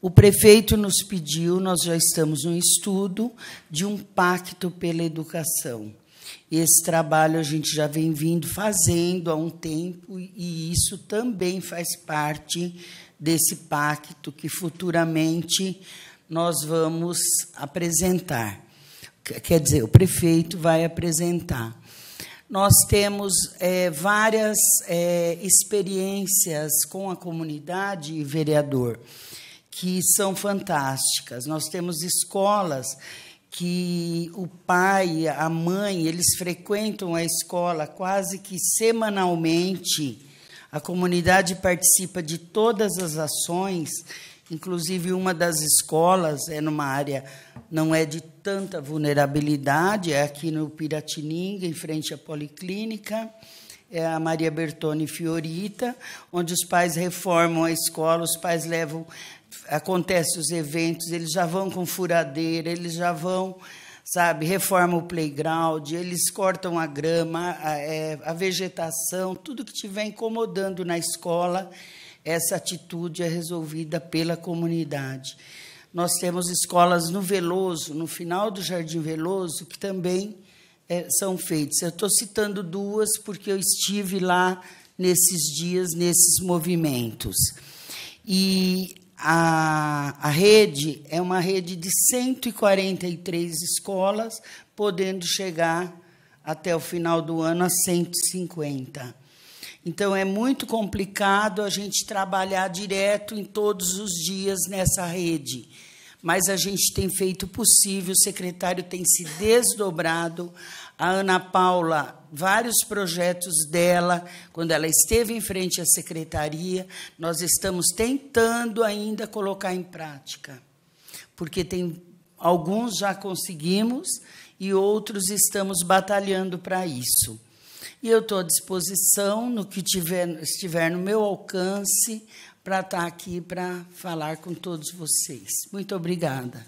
O prefeito nos pediu, nós já estamos no estudo, de um pacto pela educação. E esse trabalho a gente já vem vindo fazendo há um tempo, e isso também faz parte desse pacto que futuramente nós vamos apresentar. Quer dizer, o prefeito vai apresentar. Nós temos é, várias é, experiências com a comunidade, vereador, que são fantásticas. Nós temos escolas que o pai, a mãe, eles frequentam a escola quase que semanalmente. A comunidade participa de todas as ações, inclusive uma das escolas é numa área não é de tanta vulnerabilidade, é aqui no Piratininga, em frente à policlínica é a Maria Bertone Fiorita, onde os pais reformam a escola, os pais levam acontece os eventos, eles já vão com furadeira, eles já vão, sabe, reforma o playground, eles cortam a grama, a, é, a vegetação, tudo que estiver incomodando na escola, essa atitude é resolvida pela comunidade. Nós temos escolas no Veloso, no final do Jardim Veloso, que também é, são feitas. Eu estou citando duas porque eu estive lá nesses dias, nesses movimentos. E a, a rede é uma rede de 143 escolas, podendo chegar até o final do ano a 150. Então é muito complicado a gente trabalhar direto em todos os dias nessa rede. Mas a gente tem feito o possível, o secretário tem se desdobrado, a Ana Paula vários projetos dela, quando ela esteve em frente à secretaria, nós estamos tentando ainda colocar em prática. Porque tem alguns já conseguimos e outros estamos batalhando para isso. E eu estou à disposição no que tiver, estiver no meu alcance para estar tá aqui para falar com todos vocês. Muito obrigada.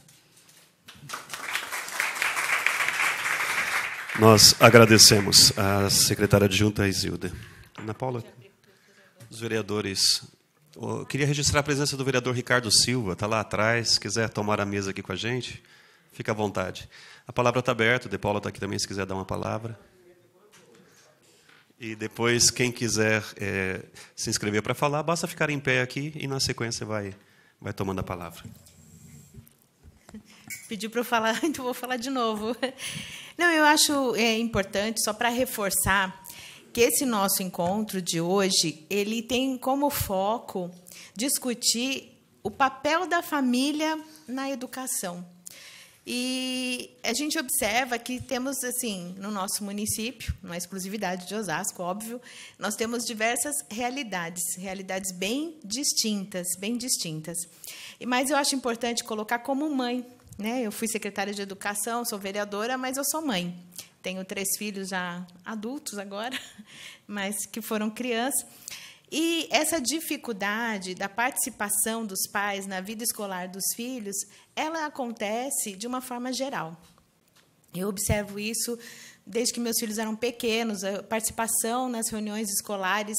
Nós agradecemos à secretária adjunta Isilda. Ana Paula, os vereadores. Eu queria registrar a presença do vereador Ricardo Silva, está lá atrás. Se quiser tomar a mesa aqui com a gente, fica à vontade. A palavra está aberta, o De Paula está aqui também, se quiser dar uma palavra. E depois, quem quiser é, se inscrever para falar, basta ficar em pé aqui e, na sequência, vai, vai tomando a palavra pediu para eu falar, então vou falar de novo. Não, eu acho é, importante, só para reforçar, que esse nosso encontro de hoje ele tem como foco discutir o papel da família na educação. E a gente observa que temos, assim, no nosso município, não é exclusividade de Osasco, óbvio, nós temos diversas realidades, realidades bem distintas, bem distintas. Mas eu acho importante colocar como mãe, né? Eu fui secretária de educação, sou vereadora, mas eu sou mãe. Tenho três filhos já adultos agora, mas que foram crianças. E essa dificuldade da participação dos pais na vida escolar dos filhos, ela acontece de uma forma geral. Eu observo isso desde que meus filhos eram pequenos, a participação nas reuniões escolares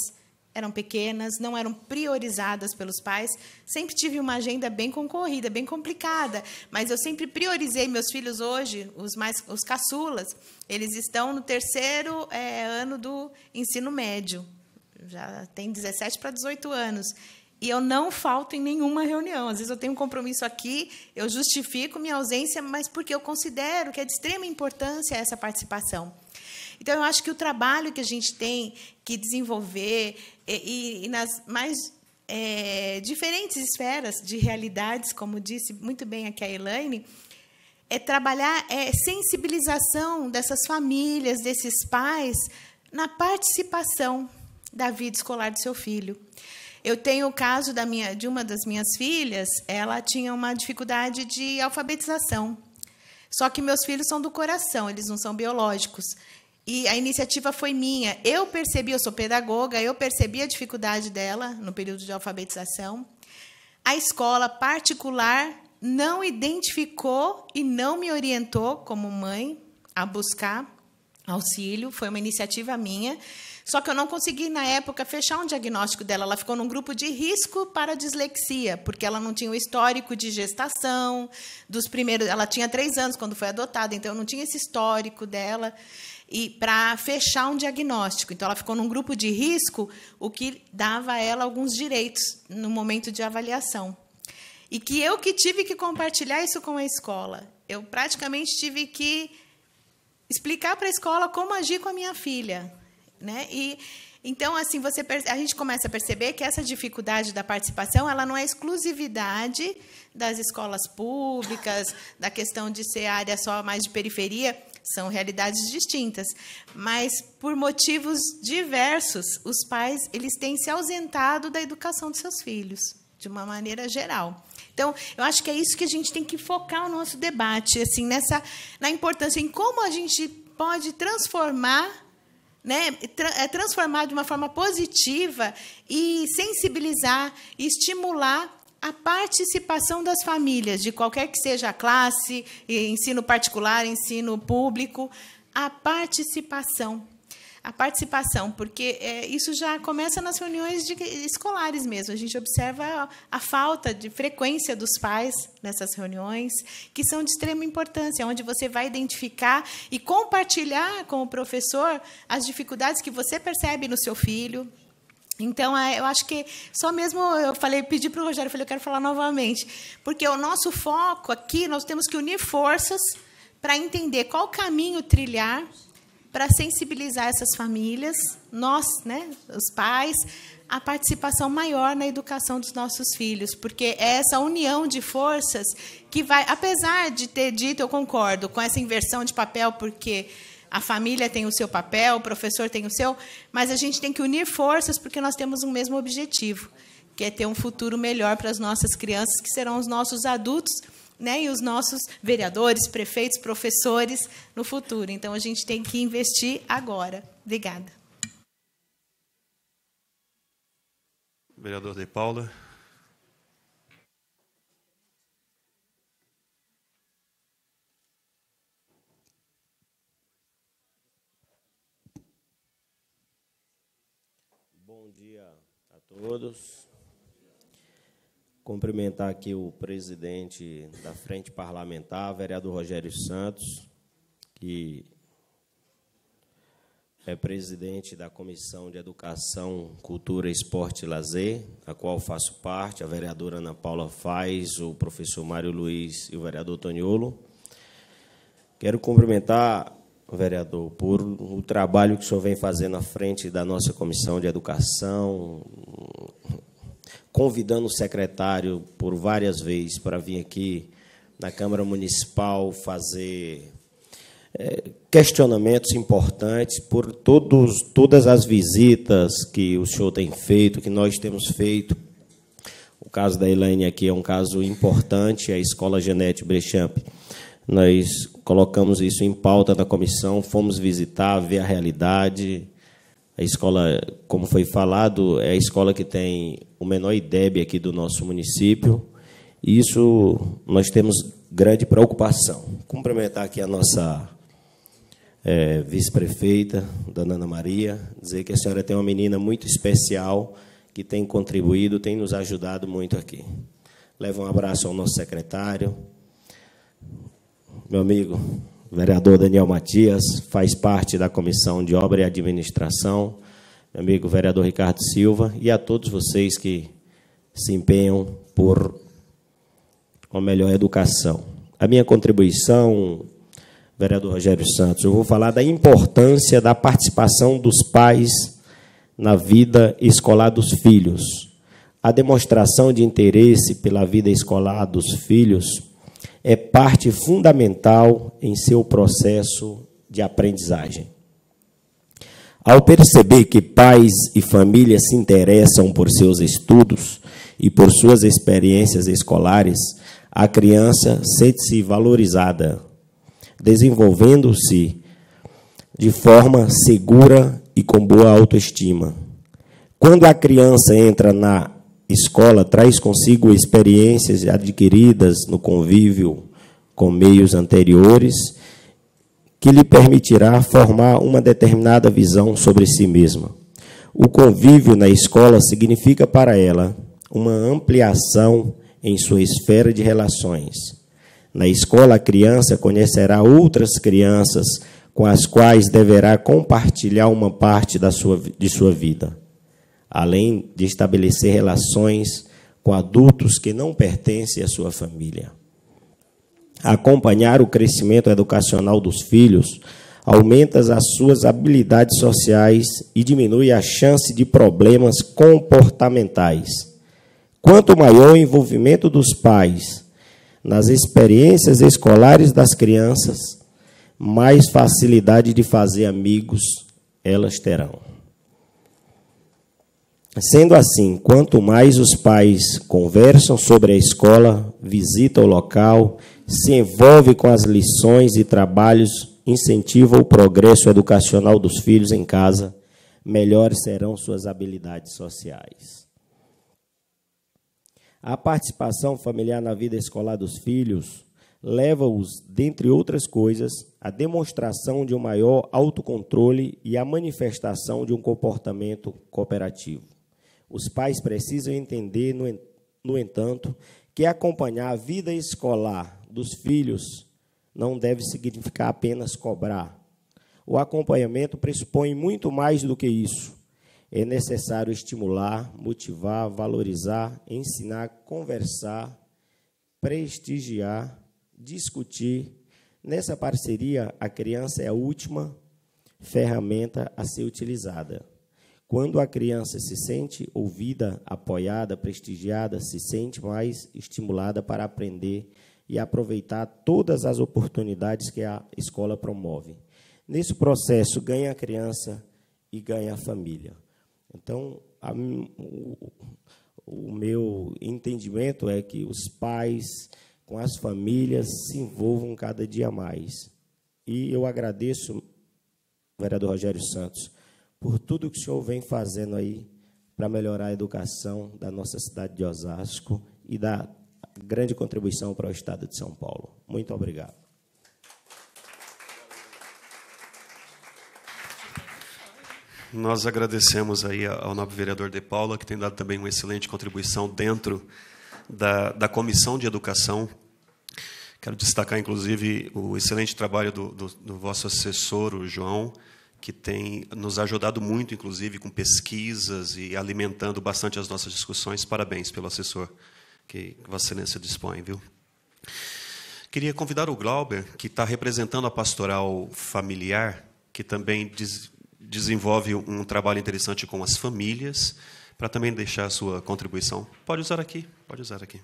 eram pequenas, não eram priorizadas pelos pais. Sempre tive uma agenda bem concorrida, bem complicada, mas eu sempre priorizei meus filhos hoje, os mais, os caçulas, eles estão no terceiro é, ano do ensino médio, já tem 17 para 18 anos. E eu não falto em nenhuma reunião. Às vezes eu tenho um compromisso aqui, eu justifico minha ausência, mas porque eu considero que é de extrema importância essa participação. Então, eu acho que o trabalho que a gente tem que desenvolver e, eh, e, e nas mais é, diferentes esferas de realidades, como disse muito bem aqui a Elaine, é trabalhar é, sensibilização dessas famílias, desses pais, na participação da vida escolar do seu filho. Eu tenho o caso da minha, de uma das minhas filhas, ela tinha uma dificuldade de alfabetização. Só que meus filhos são do coração, eles não são biológicos. E a iniciativa foi minha. Eu percebi, eu sou pedagoga, eu percebi a dificuldade dela no período de alfabetização. A escola particular não identificou e não me orientou como mãe a buscar auxílio, foi uma iniciativa minha. Só que eu não consegui, na época, fechar um diagnóstico dela. Ela ficou num grupo de risco para dislexia, porque ela não tinha o histórico de gestação, dos primeiros. Ela tinha três anos quando foi adotada, então eu não tinha esse histórico dela e para fechar um diagnóstico. Então, ela ficou num grupo de risco, o que dava a ela alguns direitos no momento de avaliação. E que eu que tive que compartilhar isso com a escola. Eu praticamente tive que explicar para a escola como agir com a minha filha, né? E então assim você a gente começa a perceber que essa dificuldade da participação ela não é exclusividade das escolas públicas, da questão de ser área só mais de periferia. São realidades distintas, mas por motivos diversos, os pais eles têm se ausentado da educação de seus filhos, de uma maneira geral. Então, eu acho que é isso que a gente tem que focar o nosso debate, assim, nessa na importância em como a gente pode transformar né, é, transformar de uma forma positiva e sensibilizar, estimular a participação das famílias, de qualquer que seja a classe, ensino particular, ensino público, a participação. A participação, porque é, isso já começa nas reuniões de, escolares mesmo. A gente observa a, a falta de frequência dos pais nessas reuniões, que são de extrema importância, onde você vai identificar e compartilhar com o professor as dificuldades que você percebe no seu filho, então, é, eu acho que só mesmo eu falei, pedi para o Rogério, eu falei, eu quero falar novamente, porque o nosso foco aqui, nós temos que unir forças para entender qual caminho trilhar para sensibilizar essas famílias, nós, né, os pais, a participação maior na educação dos nossos filhos, porque é essa união de forças que vai, apesar de ter dito, eu concordo com essa inversão de papel, porque a família tem o seu papel, o professor tem o seu, mas a gente tem que unir forças porque nós temos um mesmo objetivo, que é ter um futuro melhor para as nossas crianças, que serão os nossos adultos, né, e os nossos vereadores, prefeitos, professores no futuro. Então a gente tem que investir agora. Obrigada. Vereador De Paula. todos. Cumprimentar aqui o presidente da Frente Parlamentar, vereador Rogério Santos, que é presidente da Comissão de Educação, Cultura, Esporte e Lazer, a qual faço parte, a vereadora Ana Paula Faz, o professor Mário Luiz e o vereador Toniolo. Quero cumprimentar vereador, por o trabalho que o senhor vem fazendo à frente da nossa Comissão de Educação, convidando o secretário por várias vezes para vir aqui na Câmara Municipal fazer é, questionamentos importantes por todos, todas as visitas que o senhor tem feito, que nós temos feito. O caso da Elaine aqui é um caso importante, a Escola Genete Brechamp nós colocamos isso em pauta da comissão, fomos visitar, ver a realidade. A escola, como foi falado, é a escola que tem o menor IDEB aqui do nosso município. E isso nós temos grande preocupação. Cumprimentar aqui a nossa é, vice-prefeita, Dona Ana Maria, dizer que a senhora tem uma menina muito especial que tem contribuído, tem nos ajudado muito aqui. Leva um abraço ao nosso secretário, meu amigo vereador Daniel Matias, faz parte da Comissão de Obra e Administração, meu amigo vereador Ricardo Silva e a todos vocês que se empenham por uma melhor educação. A minha contribuição, vereador Rogério Santos, eu vou falar da importância da participação dos pais na vida escolar dos filhos. A demonstração de interesse pela vida escolar dos filhos é parte fundamental em seu processo de aprendizagem. Ao perceber que pais e família se interessam por seus estudos e por suas experiências escolares, a criança sente-se valorizada, desenvolvendo-se de forma segura e com boa autoestima. Quando a criança entra na escola traz consigo experiências adquiridas no convívio com meios anteriores que lhe permitirá formar uma determinada visão sobre si mesma. O convívio na escola significa para ela uma ampliação em sua esfera de relações. Na escola, a criança conhecerá outras crianças com as quais deverá compartilhar uma parte da sua, de sua vida além de estabelecer relações com adultos que não pertencem à sua família. Acompanhar o crescimento educacional dos filhos aumenta as suas habilidades sociais e diminui a chance de problemas comportamentais. Quanto maior o envolvimento dos pais nas experiências escolares das crianças, mais facilidade de fazer amigos elas terão. Sendo assim, quanto mais os pais conversam sobre a escola, visitam o local, se envolvem com as lições e trabalhos, incentivam o progresso educacional dos filhos em casa, melhores serão suas habilidades sociais. A participação familiar na vida escolar dos filhos leva-os, dentre outras coisas, à demonstração de um maior autocontrole e à manifestação de um comportamento cooperativo. Os pais precisam entender, no entanto, que acompanhar a vida escolar dos filhos não deve significar apenas cobrar. O acompanhamento pressupõe muito mais do que isso. É necessário estimular, motivar, valorizar, ensinar, conversar, prestigiar, discutir. Nessa parceria, a criança é a última ferramenta a ser utilizada. Quando a criança se sente ouvida, apoiada, prestigiada, se sente mais estimulada para aprender e aproveitar todas as oportunidades que a escola promove. Nesse processo, ganha a criança e ganha a família. Então, a, o, o meu entendimento é que os pais com as famílias se envolvam cada dia mais. E eu agradeço, vereador Rogério Santos, por tudo que o senhor vem fazendo aí para melhorar a educação da nossa cidade de Osasco e da grande contribuição para o estado de São Paulo. Muito obrigado. Nós agradecemos aí ao nobre vereador De Paula, que tem dado também uma excelente contribuição dentro da, da Comissão de Educação. Quero destacar, inclusive, o excelente trabalho do, do, do vosso assessor, o João, que tem nos ajudado muito, inclusive, com pesquisas e alimentando bastante as nossas discussões. Parabéns pelo assessor que Vossa Excelência dispõe, viu? Queria convidar o Glauber, que está representando a pastoral familiar, que também des desenvolve um trabalho interessante com as famílias, para também deixar a sua contribuição. Pode usar aqui, pode usar aqui.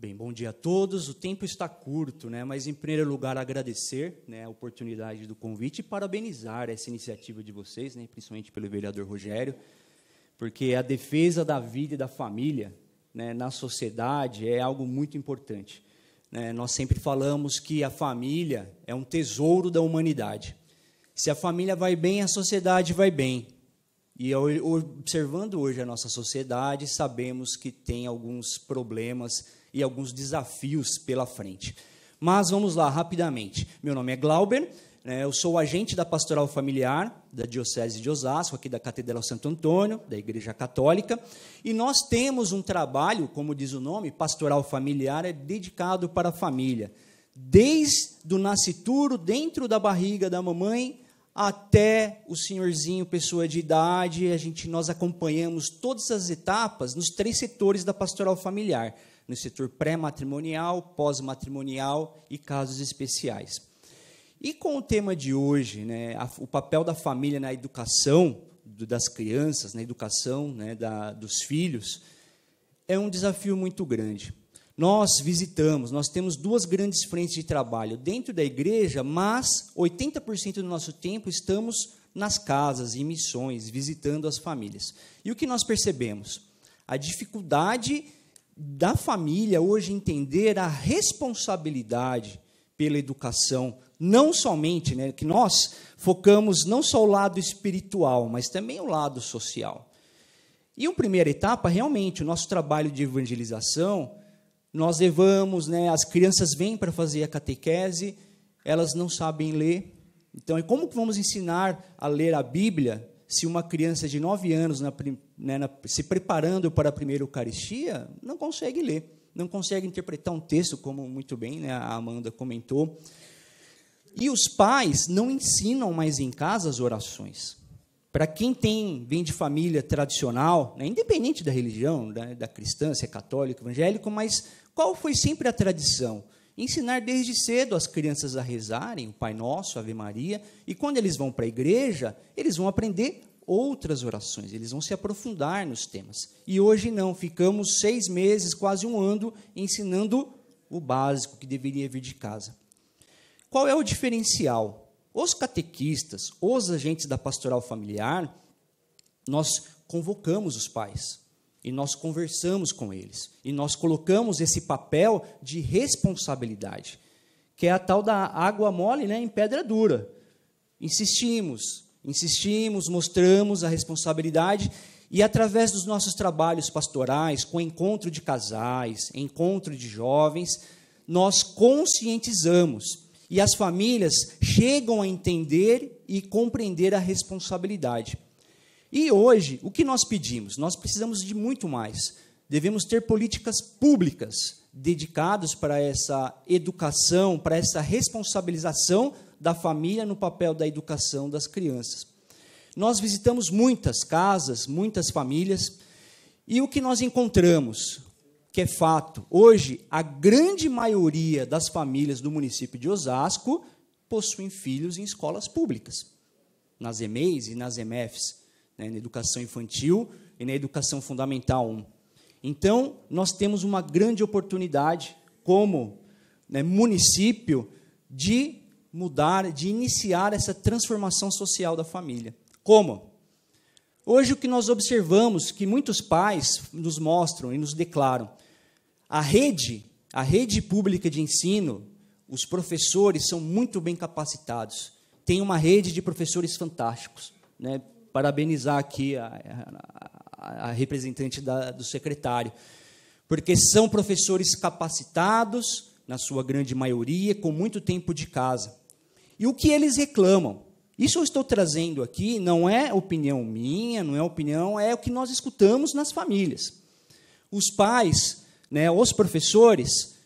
Bem, bom dia a todos. O tempo está curto, né? mas em primeiro lugar agradecer né, a oportunidade do convite e parabenizar essa iniciativa de vocês, né, principalmente pelo vereador Rogério, porque a defesa da vida e da família né, na sociedade é algo muito importante. Né? Nós sempre falamos que a família é um tesouro da humanidade. Se a família vai bem, a sociedade vai bem. E observando hoje a nossa sociedade, sabemos que tem alguns problemas e alguns desafios pela frente. Mas vamos lá, rapidamente. Meu nome é Glauber, né, eu sou agente da Pastoral Familiar da Diocese de Osasco, aqui da Catedral Santo Antônio, da Igreja Católica, e nós temos um trabalho, como diz o nome, Pastoral Familiar é dedicado para a família, desde o nascituro dentro da barriga da mamãe até o senhorzinho, pessoa de idade, a gente nós acompanhamos todas as etapas nos três setores da Pastoral Familiar no setor pré-matrimonial, pós-matrimonial e casos especiais. E com o tema de hoje, né, o papel da família na educação das crianças, na educação né, da, dos filhos, é um desafio muito grande. Nós visitamos, nós temos duas grandes frentes de trabalho dentro da igreja, mas 80% do nosso tempo estamos nas casas, em missões, visitando as famílias. E o que nós percebemos? A dificuldade da família hoje entender a responsabilidade pela educação, não somente, né, que nós focamos não só o lado espiritual, mas também o lado social. E uma primeira etapa, realmente, o nosso trabalho de evangelização, nós levamos, né, as crianças vêm para fazer a catequese, elas não sabem ler. Então, e é como vamos ensinar a ler a Bíblia se uma criança de 9 anos na, né, na, se preparando para a primeira Eucaristia não consegue ler, não consegue interpretar um texto, como muito bem né, a Amanda comentou. E os pais não ensinam mais em casa as orações. Para quem tem, vem de família tradicional, né, independente da religião, da, da cristã, se é católico, evangélico, mas qual foi sempre a tradição? ensinar desde cedo as crianças a rezarem o Pai Nosso, Ave Maria, e quando eles vão para a igreja, eles vão aprender outras orações, eles vão se aprofundar nos temas. E hoje não, ficamos seis meses, quase um ano, ensinando o básico que deveria vir de casa. Qual é o diferencial? Os catequistas, os agentes da pastoral familiar, nós convocamos os pais. E nós conversamos com eles. E nós colocamos esse papel de responsabilidade, que é a tal da água mole né, em pedra dura. Insistimos, insistimos, mostramos a responsabilidade. E através dos nossos trabalhos pastorais, com encontro de casais, encontro de jovens, nós conscientizamos. E as famílias chegam a entender e compreender a responsabilidade. E hoje, o que nós pedimos? Nós precisamos de muito mais. Devemos ter políticas públicas dedicadas para essa educação, para essa responsabilização da família no papel da educação das crianças. Nós visitamos muitas casas, muitas famílias, e o que nós encontramos, que é fato, hoje a grande maioria das famílias do município de Osasco possuem filhos em escolas públicas, nas EMEIs e nas EMEFs né, na educação infantil e na educação fundamental 1. Então, nós temos uma grande oportunidade, como né, município, de mudar, de iniciar essa transformação social da família. Como? Hoje, o que nós observamos, que muitos pais nos mostram e nos declaram, a rede, a rede pública de ensino, os professores são muito bem capacitados, tem uma rede de professores fantásticos, né? parabenizar aqui a, a, a representante da, do secretário, porque são professores capacitados, na sua grande maioria, com muito tempo de casa. E o que eles reclamam? Isso eu estou trazendo aqui não é opinião minha, não é opinião, é o que nós escutamos nas famílias. Os pais, né, os professores,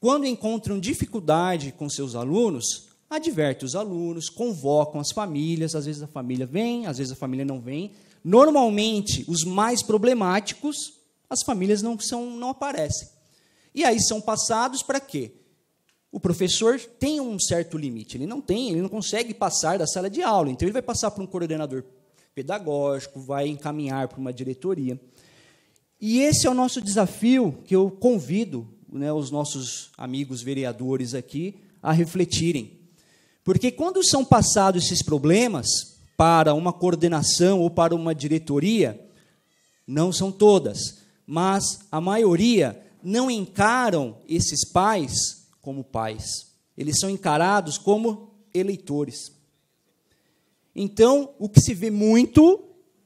quando encontram dificuldade com seus alunos, adverte os alunos, convocam as famílias, às vezes a família vem, às vezes a família não vem. Normalmente, os mais problemáticos, as famílias não, são, não aparecem. E aí são passados para quê? O professor tem um certo limite, ele não tem, ele não consegue passar da sala de aula, então ele vai passar para um coordenador pedagógico, vai encaminhar para uma diretoria. E esse é o nosso desafio que eu convido né, os nossos amigos vereadores aqui a refletirem. Porque quando são passados esses problemas para uma coordenação ou para uma diretoria, não são todas, mas a maioria não encaram esses pais como pais. Eles são encarados como eleitores. Então, o que se vê muito,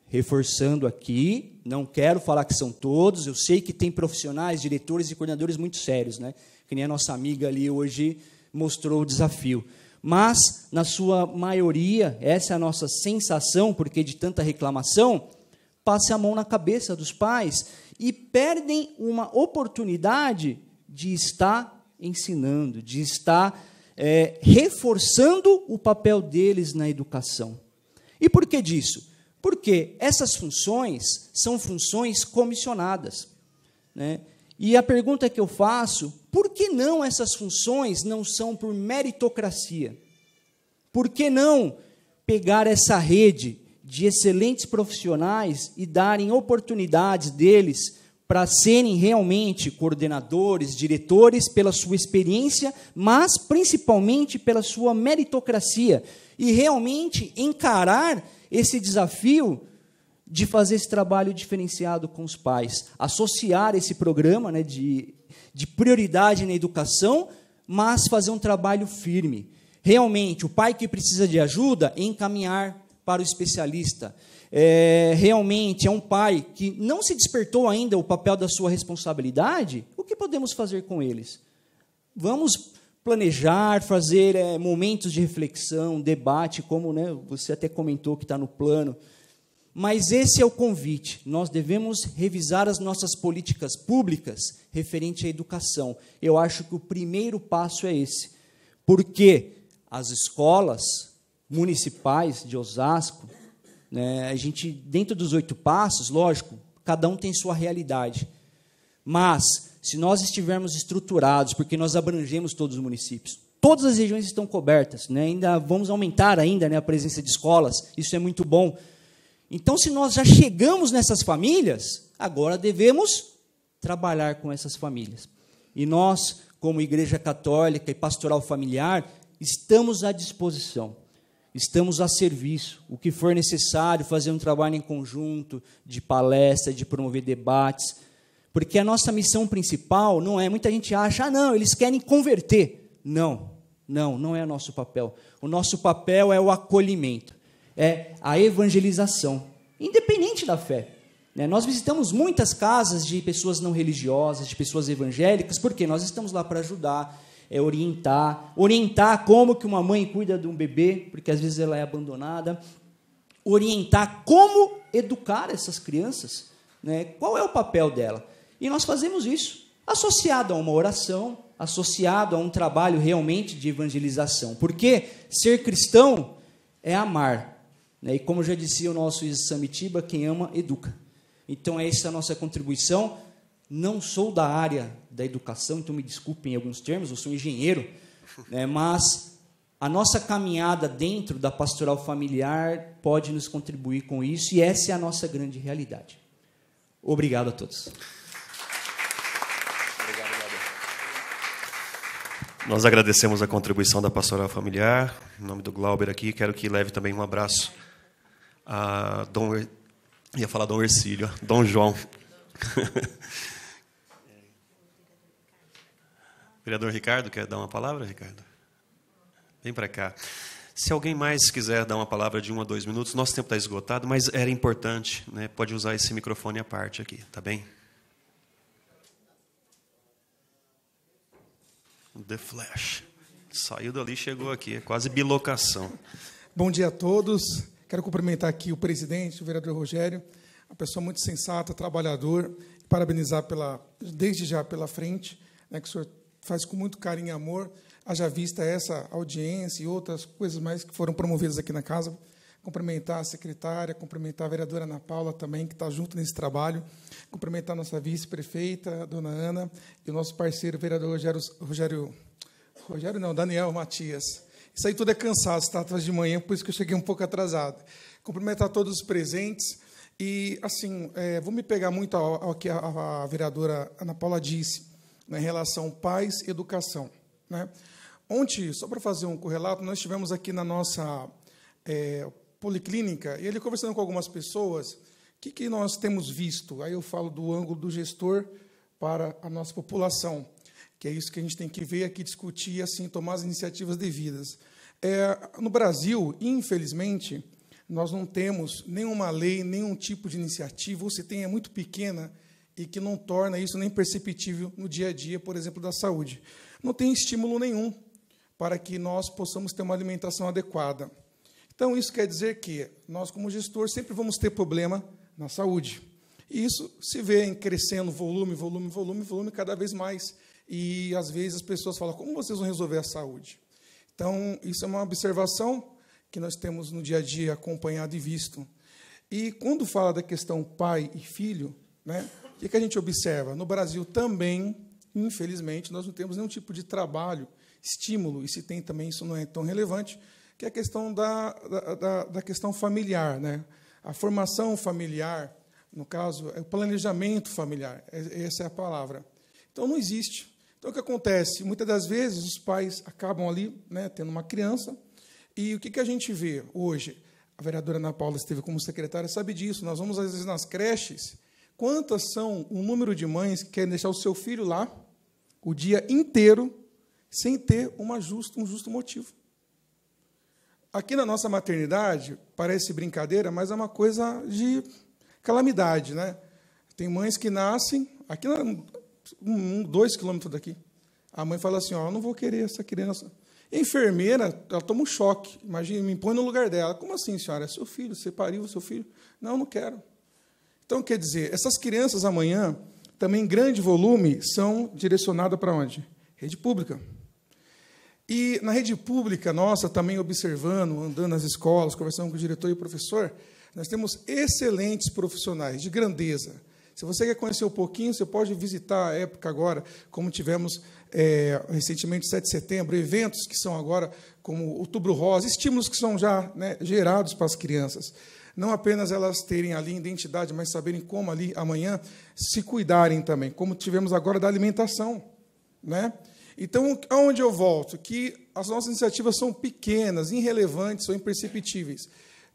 reforçando aqui, não quero falar que são todos, eu sei que tem profissionais, diretores e coordenadores muito sérios, né? Que nem a nossa amiga ali hoje mostrou o desafio mas na sua maioria, essa é a nossa sensação, porque de tanta reclamação, passa a mão na cabeça dos pais e perdem uma oportunidade de estar ensinando, de estar é, reforçando o papel deles na educação. E por que disso? Porque essas funções são funções comissionadas. Né? E a pergunta que eu faço, por que não essas funções não são por meritocracia? Por que não pegar essa rede de excelentes profissionais e darem oportunidades deles para serem realmente coordenadores, diretores, pela sua experiência, mas principalmente pela sua meritocracia, e realmente encarar esse desafio de fazer esse trabalho diferenciado com os pais, associar esse programa né, de, de prioridade na educação, mas fazer um trabalho firme. Realmente, o pai que precisa de ajuda, é encaminhar para o especialista. É, realmente é um pai que não se despertou ainda o papel da sua responsabilidade, o que podemos fazer com eles? Vamos planejar, fazer é, momentos de reflexão, debate, como né, você até comentou que está no plano. Mas esse é o convite. Nós devemos revisar as nossas políticas públicas referente à educação. Eu acho que o primeiro passo é esse. Porque as escolas municipais de Osasco, né, a gente, dentro dos oito passos, lógico, cada um tem sua realidade. Mas, se nós estivermos estruturados, porque nós abrangemos todos os municípios, todas as regiões estão cobertas, né, ainda vamos aumentar ainda né, a presença de escolas, isso é muito bom então, se nós já chegamos nessas famílias, agora devemos trabalhar com essas famílias. E nós, como Igreja Católica e Pastoral Familiar, estamos à disposição, estamos a serviço. O que for necessário, fazer um trabalho em conjunto, de palestra, de promover debates, porque a nossa missão principal não é. Muita gente acha, ah, não, eles querem converter. Não, não, não é o nosso papel. O nosso papel é o acolhimento é a evangelização, independente da fé. Né? Nós visitamos muitas casas de pessoas não religiosas, de pessoas evangélicas, porque nós estamos lá para ajudar, é orientar, orientar como que uma mãe cuida de um bebê, porque às vezes ela é abandonada, orientar como educar essas crianças, né? qual é o papel dela. E nós fazemos isso, associado a uma oração, associado a um trabalho realmente de evangelização. Porque ser cristão é amar, né? E como já dizia o nosso ex-samitiba, quem ama, educa. Então, é essa é a nossa contribuição. Não sou da área da educação, então me desculpem em alguns termos, eu sou engenheiro, né? mas a nossa caminhada dentro da pastoral familiar pode nos contribuir com isso, e essa é a nossa grande realidade. Obrigado a todos. Nós agradecemos a contribuição da pastoral familiar. Em nome do Glauber aqui, quero que leve também um abraço a Dom, er, ia falar Dom Ercílio, Dom João. Vereador Ricardo, quer dar uma palavra, Ricardo? Vem para cá. Se alguém mais quiser dar uma palavra de um a dois minutos, nosso tempo está esgotado, mas era importante, né? pode usar esse microfone à parte aqui, tá bem? The Flash. Saiu dali, chegou aqui, é quase bilocação. Bom dia a todos. Quero cumprimentar aqui o presidente, o vereador Rogério, uma pessoa muito sensata, trabalhador, parabenizar pela, desde já pela frente, né, que o senhor faz com muito carinho e amor, haja vista essa audiência e outras coisas mais que foram promovidas aqui na casa. Cumprimentar a secretária, cumprimentar a vereadora Ana Paula também, que está junto nesse trabalho, cumprimentar a nossa vice-prefeita, dona Ana, e o nosso parceiro, o vereador Rogério, Rogério, Rogério não, Daniel Matias. Isso aí tudo é cansaço, está Atrás de manhã, por isso que eu cheguei um pouco atrasado. Cumprimentar todos os presentes. E, assim, é, vou me pegar muito ao, ao que a, a, vereadora Ana Paula disse, né, em relação pais e educação. Né? Ontem, só para fazer um correlato, nós estivemos aqui na nossa é, policlínica e ele conversando com algumas pessoas, o que, que nós temos visto? Aí eu falo do ângulo do gestor para a nossa população que é isso que a gente tem que ver aqui, discutir, assim, tomar as iniciativas devidas. É, no Brasil, infelizmente, nós não temos nenhuma lei, nenhum tipo de iniciativa, ou se tem é muito pequena e que não torna isso nem perceptível no dia a dia, por exemplo, da saúde. Não tem estímulo nenhum para que nós possamos ter uma alimentação adequada. Então, isso quer dizer que nós, como gestor, sempre vamos ter problema na saúde. E isso se vê em crescendo volume, volume, volume, volume, cada vez mais e às vezes as pessoas falam: como vocês vão resolver a saúde? Então, isso é uma observação que nós temos no dia a dia acompanhado e visto. E quando fala da questão pai e filho, né, o que, que a gente observa? No Brasil também, infelizmente, nós não temos nenhum tipo de trabalho, estímulo, e se tem também, isso não é tão relevante, que é a questão da, da, da questão familiar. Né? A formação familiar, no caso, é o planejamento familiar, é, essa é a palavra. Então, não existe. Então, o que acontece? Muitas das vezes, os pais acabam ali né, tendo uma criança, e o que, que a gente vê hoje? A vereadora Ana Paula esteve como secretária, sabe disso. Nós vamos, às vezes, nas creches. Quantas são o número de mães que querem deixar o seu filho lá o dia inteiro sem ter uma justo, um justo motivo? Aqui na nossa maternidade, parece brincadeira, mas é uma coisa de calamidade. Né? Tem mães que nascem. Aqui na, um, dois quilômetros daqui. A mãe fala assim: Ó, eu não vou querer essa criança. Enfermeira, ela toma um choque. Imagina, me põe no lugar dela. Como assim, senhora? É seu filho, você pariu seu filho? Não, não quero. Então, quer dizer, essas crianças amanhã, também em grande volume, são direcionadas para onde? Rede pública. E na rede pública nossa, também observando, andando nas escolas, conversando com o diretor e o professor, nós temos excelentes profissionais de grandeza. Se você quer conhecer um pouquinho, você pode visitar a época agora, como tivemos é, recentemente 7 de setembro, eventos que são agora como Outubro Rosa, estímulos que são já né, gerados para as crianças. Não apenas elas terem ali identidade, mas saberem como ali amanhã se cuidarem também, como tivemos agora da alimentação. Né? Então, aonde eu volto? Que as nossas iniciativas são pequenas, irrelevantes ou imperceptíveis,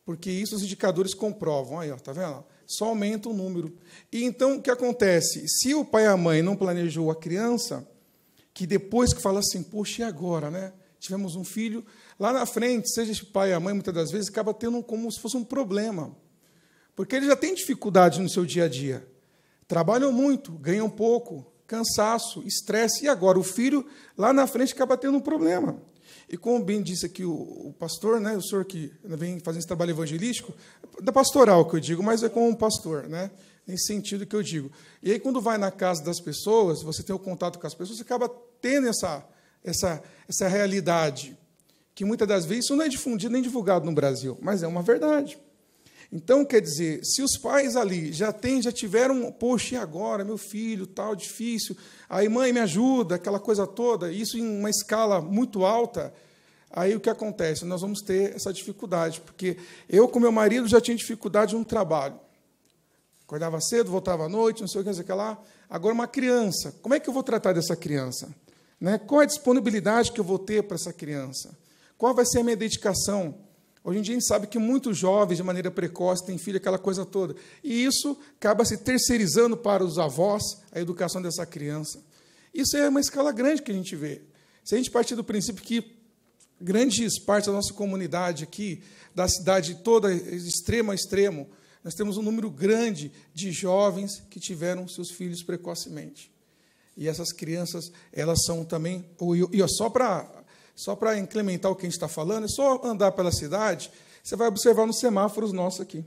porque isso os indicadores comprovam. Aí, ó, tá vendo? só aumenta o número. E então o que acontece? Se o pai e a mãe não planejou a criança, que depois que fala assim, poxa, e agora, né? Tivemos um filho, lá na frente, seja esse pai e a mãe, muitas das vezes, acaba tendo como se fosse um problema. Porque ele já tem dificuldade no seu dia a dia. Trabalham muito, ganham pouco, cansaço, estresse, e agora o filho lá na frente acaba tendo um problema. E como bem disse aqui o, o, pastor, né, o senhor que né, vem fazendo esse trabalho evangelístico, da pastoral que eu digo, mas é como um pastor, né? Nesse sentido que eu digo. E aí, quando vai na casa das pessoas, você tem o contato com as pessoas, você acaba tendo essa, essa, essa realidade, que muitas das vezes isso não é difundido nem divulgado no Brasil, mas é uma verdade. Então, quer dizer, se os pais ali já têm, já tiveram, poxa, e agora, meu filho, tal, difícil, aí mãe me ajuda, aquela coisa toda, isso em uma escala muito alta, aí o que acontece? Nós vamos ter essa dificuldade, porque eu com meu marido já tinha dificuldade no trabalho. Acordava cedo, voltava à noite, não sei o que, não sei lá. Agora, uma criança, como é que eu vou tratar dessa criança? Né? Qual é a disponibilidade que eu vou ter para essa criança? Qual vai ser a minha dedicação? Hoje em dia a gente sabe que muitos jovens, de maneira precoce, têm filho, aquela coisa toda. E isso acaba se terceirizando para os avós a educação dessa criança. Isso é uma escala grande que a gente vê. Se a gente partir do princípio que grandes partes da nossa comunidade aqui, da cidade toda, extremo a extremo, nós temos um número grande de jovens que tiveram seus filhos precocemente. E essas crianças, elas são também. E é só para só para incrementar o que a gente está falando, é só andar pela cidade, você vai observar nos semáforos nossos aqui.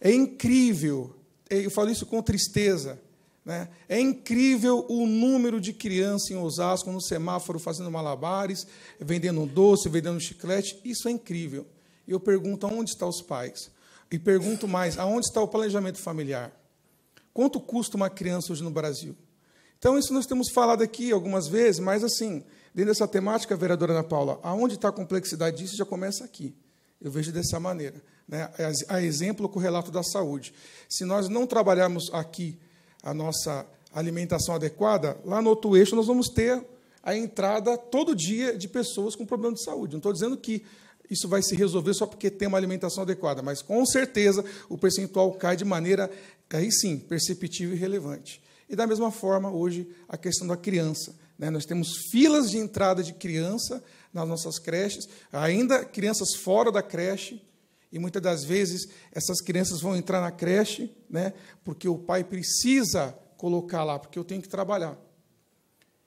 É incrível, é, eu falo isso com tristeza, né? é incrível o número de crianças em Osasco no semáforo fazendo malabares, vendendo doce, vendendo chiclete. Isso é incrível. E eu pergunto aonde estão os pais? E pergunto mais, aonde está o planejamento familiar? Quanto custa uma criança hoje no Brasil? Então, isso nós temos falado aqui algumas vezes, mas assim, dentro dessa temática, vereadora Ana Paula, aonde está a complexidade disso já começa aqui. Eu vejo dessa maneira. Né? É a exemplo com o relato da saúde. Se nós não trabalharmos aqui a nossa alimentação adequada, lá no outro eixo nós vamos ter a entrada todo dia de pessoas com problema de saúde. Não estou dizendo que isso vai se resolver só porque tem uma alimentação adequada, mas com certeza o percentual cai de maneira, aí sim, perceptível e relevante. E da mesma forma, hoje, a questão da criança. Né? Nós temos filas de entrada de criança nas nossas creches, ainda crianças fora da creche, e muitas das vezes essas crianças vão entrar na creche, né? porque o pai precisa colocar lá, porque eu tenho que trabalhar.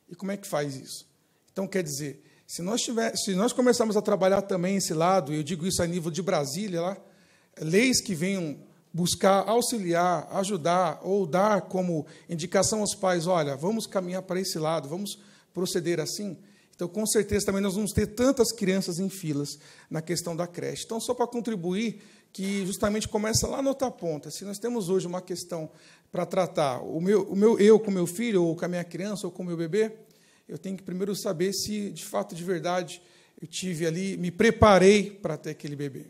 E como é que faz isso? Então, quer dizer, se nós, tiver, se nós começarmos a trabalhar também esse lado, eu digo isso a nível de Brasília, lá, leis que venham buscar auxiliar, ajudar ou dar como indicação aos pais, olha, vamos caminhar para esse lado, vamos proceder assim, então com certeza também nós vamos ter tantas crianças em filas na questão da creche. Então só para contribuir que justamente começa lá na outra ponta. Se nós temos hoje uma questão para tratar, o meu, o meu eu com meu filho ou com a minha criança ou com o meu bebê, eu tenho que primeiro saber se de fato de verdade eu tive ali, me preparei para ter aquele bebê.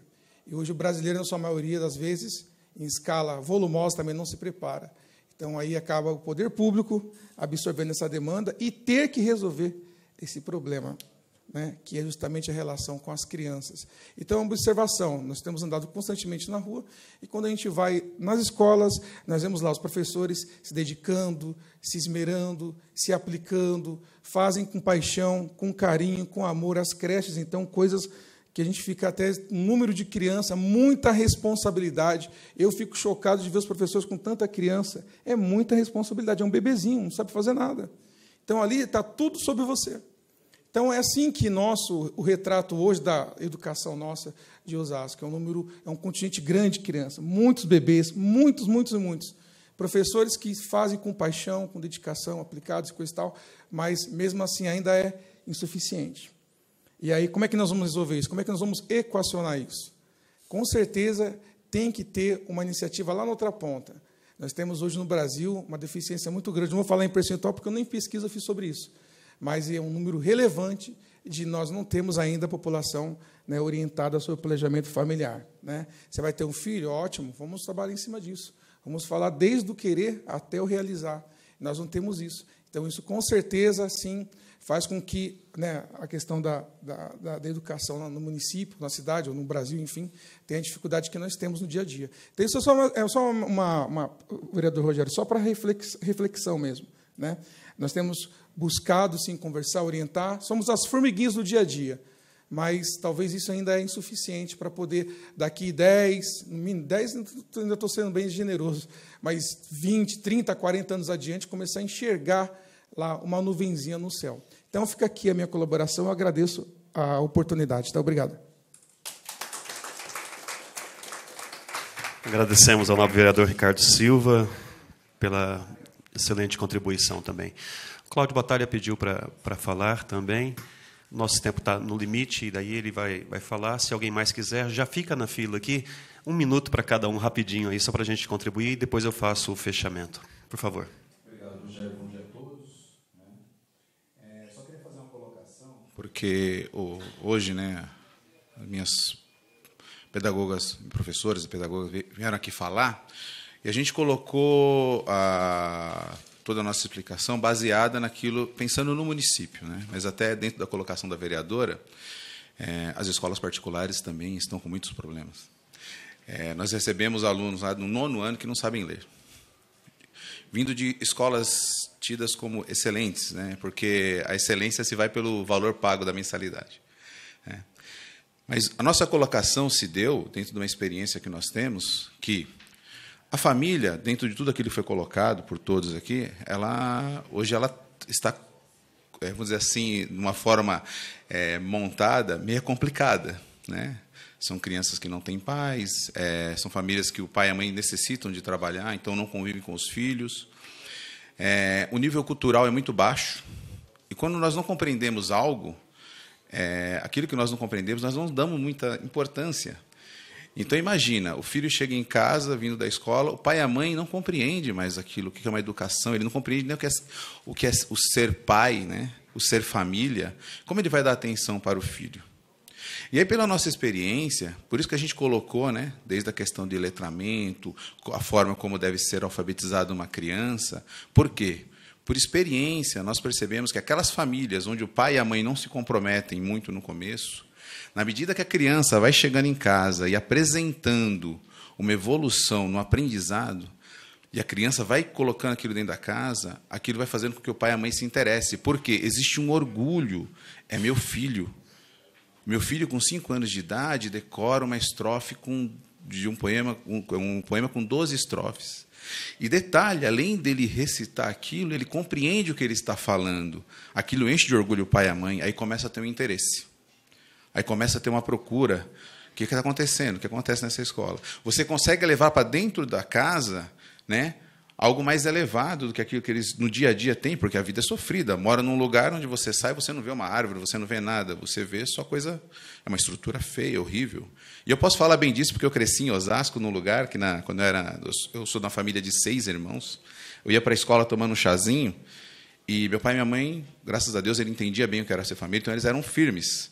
E hoje o brasileiro, na sua maioria das vezes, em escala volumosa também não se prepara. Então aí acaba o poder público absorvendo essa demanda e ter que resolver esse problema, né, que é justamente a relação com as crianças. Então, é observação, nós temos andado constantemente na rua e quando a gente vai nas escolas, nós vemos lá os professores se dedicando, se esmerando, se aplicando, fazem com paixão, com carinho, com amor as creches, então coisas que a gente fica até número de criança, muita responsabilidade. Eu fico chocado de ver os professores com tanta criança. É muita responsabilidade, é um bebezinho, não sabe fazer nada. Então ali está tudo sobre você. Então é assim que nosso o retrato hoje da educação nossa de Osasco é um número é um continente grande de crianças, muitos bebês, muitos, muitos e muitos. Professores que fazem com paixão, com dedicação, aplicados e coisa e tal, mas mesmo assim ainda é insuficiente. E aí, como é que nós vamos resolver isso? Como é que nós vamos equacionar isso? Com certeza tem que ter uma iniciativa lá na outra ponta. Nós temos hoje no Brasil uma deficiência muito grande. Não vou falar em percentual porque eu nem pesquisa fiz sobre isso, mas é um número relevante de nós não temos ainda a população né, orientada sobre planejamento familiar. Né? Você vai ter um filho, ótimo, vamos trabalhar em cima disso. Vamos falar desde o querer até o realizar. Nós não temos isso. Então, isso com certeza, sim, faz com que né, a questão da, da, da, educação no município, na cidade, ou no Brasil, enfim, tenha a dificuldade que nós temos no dia a dia. Então, isso é só uma, é só uma, uma vereador Rogério, só para reflex, reflexão mesmo. Né? Nós temos buscado, sim, conversar, orientar, somos as formiguinhas do dia a dia, mas talvez isso ainda é insuficiente para poder, daqui 10, 10 ainda estou sendo bem generoso, mas 20, 30, 40 anos adiante, começar a enxergar lá uma nuvenzinha no céu. Então fica aqui a minha colaboração, eu agradeço a oportunidade. Tá? Obrigado. Agradecemos ao novo vereador Ricardo Silva pela excelente contribuição também. Cláudio Batalha pediu para falar também. Nosso tempo está no limite, e daí ele vai, vai falar. Se alguém mais quiser, já fica na fila aqui. Um minuto para cada um, rapidinho aí, só para a gente contribuir, e depois eu faço o fechamento. Por favor. porque hoje, né, as minhas pedagogas, professores e pedagogas vieram aqui falar, e a gente colocou a, toda a nossa explicação baseada naquilo, pensando no município, né? mas até dentro da colocação da vereadora, é, as escolas particulares também estão com muitos problemas. É, nós recebemos alunos lá no nono ano que não sabem ler vindo de escolas tidas como excelentes, né? porque a excelência se vai pelo valor pago da mensalidade. Né? Mas a nossa colocação se deu dentro de uma experiência que nós temos, que a família, dentro de tudo aquilo que foi colocado por todos aqui, ela hoje ela está, é, vamos dizer assim, de uma forma é, montada, meio complicada. Né? são crianças que não têm pais, é, são famílias que o pai e a mãe necessitam de trabalhar, então não convivem com os filhos. É, o nível cultural é muito baixo. E quando nós não compreendemos algo, é, aquilo que nós não compreendemos, nós não damos muita importância. Então imagina, o filho chega em casa, vindo da escola, o pai e a mãe não compreende mais aquilo, o que é uma educação, ele não compreende nem o que é o, que é o ser pai, né? o ser família. Como ele vai dar atenção para o filho? E aí, pela nossa experiência, por isso que a gente colocou, né, desde a questão de letramento, a forma como deve ser alfabetizada uma criança, por quê? Por experiência, nós percebemos que aquelas famílias onde o pai e a mãe não se comprometem muito no começo, na medida que a criança vai chegando em casa e apresentando uma evolução no aprendizado, e a criança vai colocando aquilo dentro da casa, aquilo vai fazendo com que o pai e a mãe se interesse, Porque existe um orgulho. É meu filho, meu filho, com 5 anos de idade, decora uma estrofe com, de um poema, um, um poema com 12 estrofes. E detalhe, além dele recitar aquilo, ele compreende o que ele está falando. Aquilo enche de orgulho o pai e a mãe, aí começa a ter um interesse. Aí começa a ter uma procura. O que está acontecendo? O que acontece nessa escola? Você consegue levar para dentro da casa né, algo mais elevado do que aquilo que eles no dia a dia têm, porque a vida é sofrida. Mora num lugar onde você sai, você não vê uma árvore, você não vê nada, você vê só coisa, é uma estrutura feia, horrível. E eu posso falar bem disso porque eu cresci em Osasco, num lugar que na, quando eu era, eu sou de uma família de seis irmãos, eu ia para a escola tomando um chazinho e meu pai e minha mãe, graças a Deus, ele entendia bem o que era ser família, então eles eram firmes.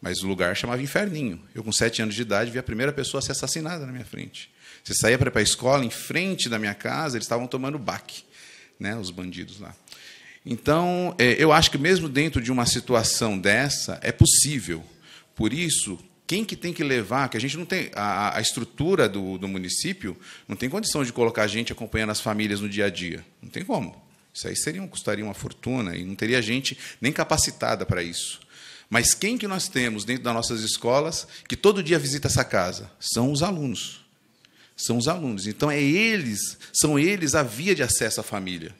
Mas o lugar chamava Inferninho. Eu, com sete anos de idade, vi a primeira pessoa a ser assassinada na minha frente. Você saía para ir para a escola, em frente da minha casa, eles estavam tomando baque, né, os bandidos lá. Então, é, eu acho que mesmo dentro de uma situação dessa, é possível. Por isso, quem que tem que levar, que a gente não tem, a, a estrutura do, do, município não tem condição de colocar a gente acompanhando as famílias no dia a dia. Não tem como. Isso aí seria, custaria uma fortuna e não teria gente nem capacitada para isso. Mas quem que nós temos dentro das nossas escolas que todo dia visita essa casa? São os alunos são os alunos. Então é eles, são eles a via de acesso à família.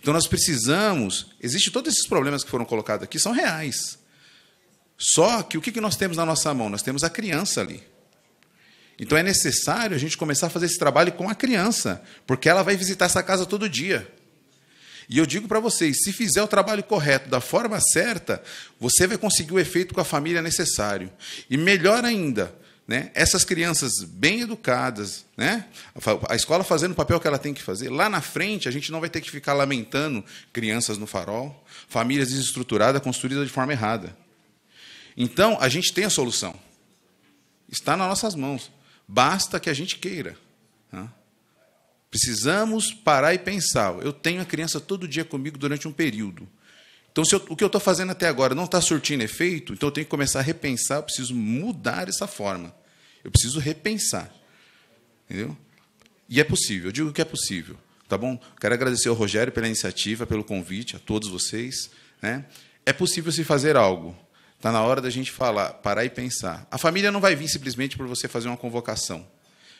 Então nós precisamos, existe todos esses problemas que foram colocados aqui são reais. Só que o que nós temos na nossa mão? Nós temos a criança ali. Então é necessário a gente começar a fazer esse trabalho com a criança, porque ela vai visitar essa casa todo dia. E eu digo para vocês, se fizer o trabalho correto, da forma certa, você vai conseguir o efeito com a família necessário. E melhor ainda, né? Essas crianças bem educadas, né? a escola fazendo o papel que ela tem que fazer, lá na frente a gente não vai ter que ficar lamentando crianças no farol, famílias desestruturadas, construídas de forma errada. Então, a gente tem a solução. Está nas nossas mãos. Basta que a gente queira. Né? Precisamos parar e pensar. Eu tenho a criança todo dia comigo durante um período. Então, eu, o que eu estou fazendo até agora não está surtindo efeito, então eu tenho que começar a repensar, preciso mudar essa forma. Eu preciso repensar. Entendeu? E é possível, eu digo que é possível. Tá bom? Quero agradecer ao Rogério pela iniciativa, pelo convite, a todos vocês. Né? É possível se fazer algo. Está na hora da gente falar, parar e pensar. A família não vai vir simplesmente por você fazer uma convocação.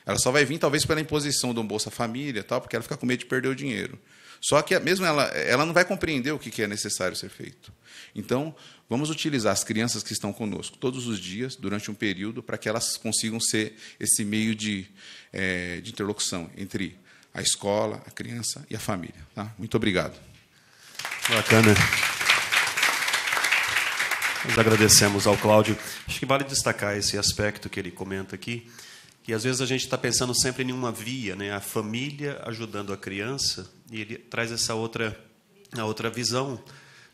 Ela só vai vir, talvez, pela imposição do Bolsa Família, tal, porque ela fica com medo de perder o dinheiro. Só que, mesmo ela, ela não vai compreender o que é necessário ser feito. Então, Vamos utilizar as crianças que estão conosco todos os dias, durante um período, para que elas consigam ser esse meio de, é, de interlocução entre a escola, a criança e a família. Tá? Muito obrigado. Bacana. Nós agradecemos ao Cláudio. Acho que vale destacar esse aspecto que ele comenta aqui, que às vezes a gente está pensando sempre em uma via, né? a família ajudando a criança, e ele traz essa outra, a outra visão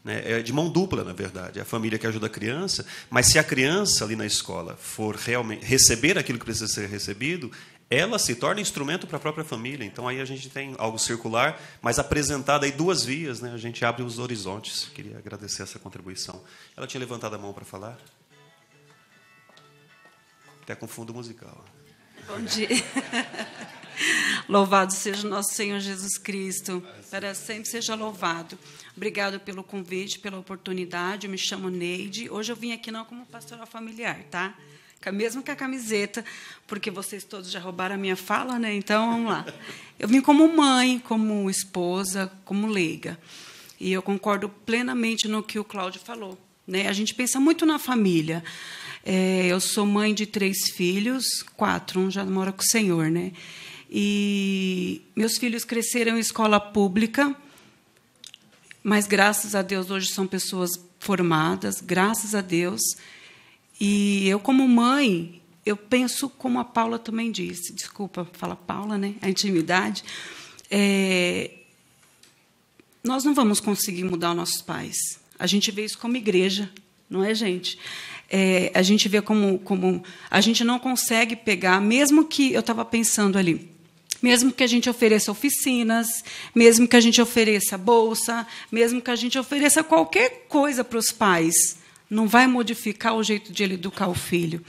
né? é de mão dupla, na verdade. É a família que ajuda a criança, mas se a criança ali na escola for realmente receber aquilo que precisa ser recebido, ela se torna instrumento para a própria família. Então aí a gente tem algo circular, mas apresentado aí duas vias, né? A gente abre os horizontes. Queria agradecer essa contribuição. Ela tinha levantado a mão para falar. Até com fundo musical. Bom dia. Louvado seja nosso Senhor Jesus Cristo, para sempre seja louvado. Obrigado pelo convite, pela oportunidade. Eu me chamo Neide. Hoje eu vim aqui não como pastoral familiar, tá? Mesmo com a camiseta, porque vocês todos já roubaram a minha fala, né? Então vamos lá. Eu vim como mãe, como esposa, como leiga. E eu concordo plenamente no que o Cláudio falou. Né? A gente pensa muito na família. É, eu sou mãe de três filhos, quatro, um já mora com o Senhor, né? E meus filhos cresceram em escola pública, mas graças a Deus hoje são pessoas formadas, graças a Deus. E eu, como mãe, eu penso como a Paula também disse, desculpa fala Paula, né? A intimidade. É, nós não vamos conseguir mudar os nossos pais. A gente vê isso como igreja, não é, gente? É, a gente vê como, como a gente não consegue pegar, mesmo que eu estava pensando ali, mesmo que a gente ofereça oficinas, mesmo que a gente ofereça bolsa, mesmo que a gente ofereça qualquer coisa para os pais, não vai modificar o jeito de ele educar o filho.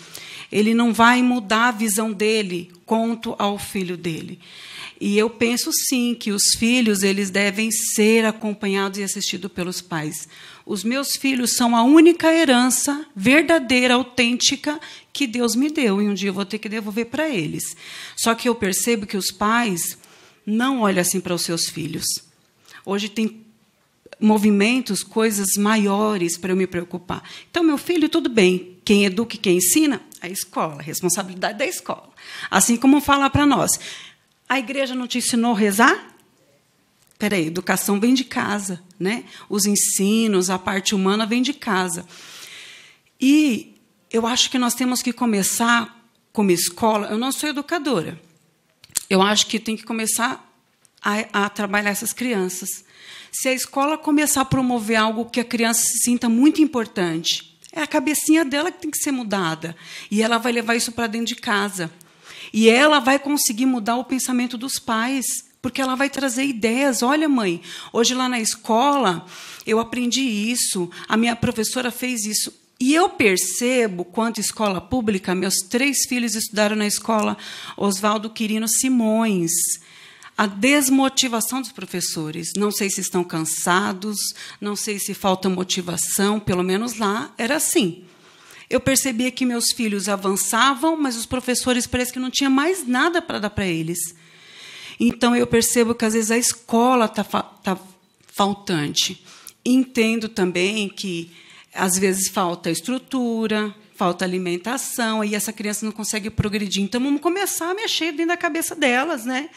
Ele não vai mudar a visão dele quanto ao filho dele. E eu penso sim que os filhos eles devem ser acompanhados e assistidos pelos pais. Os meus filhos são a única herança verdadeira, autêntica que Deus me deu e um dia eu vou ter que devolver para eles. Só que eu percebo que os pais não olham assim para os seus filhos. Hoje tem movimentos, coisas maiores para eu me preocupar. Então, meu filho, tudo bem. Quem educa e quem ensina? A escola, a responsabilidade da escola. Assim como fala para nós, a igreja não te ensinou a rezar? Peraí, educação vem de casa, né? Os ensinos, a parte humana vem de casa. E eu acho que nós temos que começar como escola. Eu não sou educadora. Eu acho que tem que começar a, a, trabalhar essas crianças. Se a escola começar a promover algo que a criança se sinta muito importante, é a cabecinha dela que tem que ser mudada. E ela vai levar isso para dentro de casa. E ela vai conseguir mudar o pensamento dos pais, porque ela vai trazer ideias. Olha, mãe, hoje lá na escola eu aprendi isso, a minha professora fez isso e eu percebo, quanto escola pública, meus três filhos estudaram na escola Oswaldo Quirino Simões. A desmotivação dos professores. Não sei se estão cansados, não sei se falta motivação, pelo menos lá era assim. Eu percebia que meus filhos avançavam, mas os professores parece que não tinha mais nada para dar para eles. Então eu percebo que às vezes a escola está fa tá faltante. Entendo também que às vezes falta estrutura, falta alimentação, e essa criança não consegue progredir. Então vamos começar a mexer dentro da cabeça delas, né?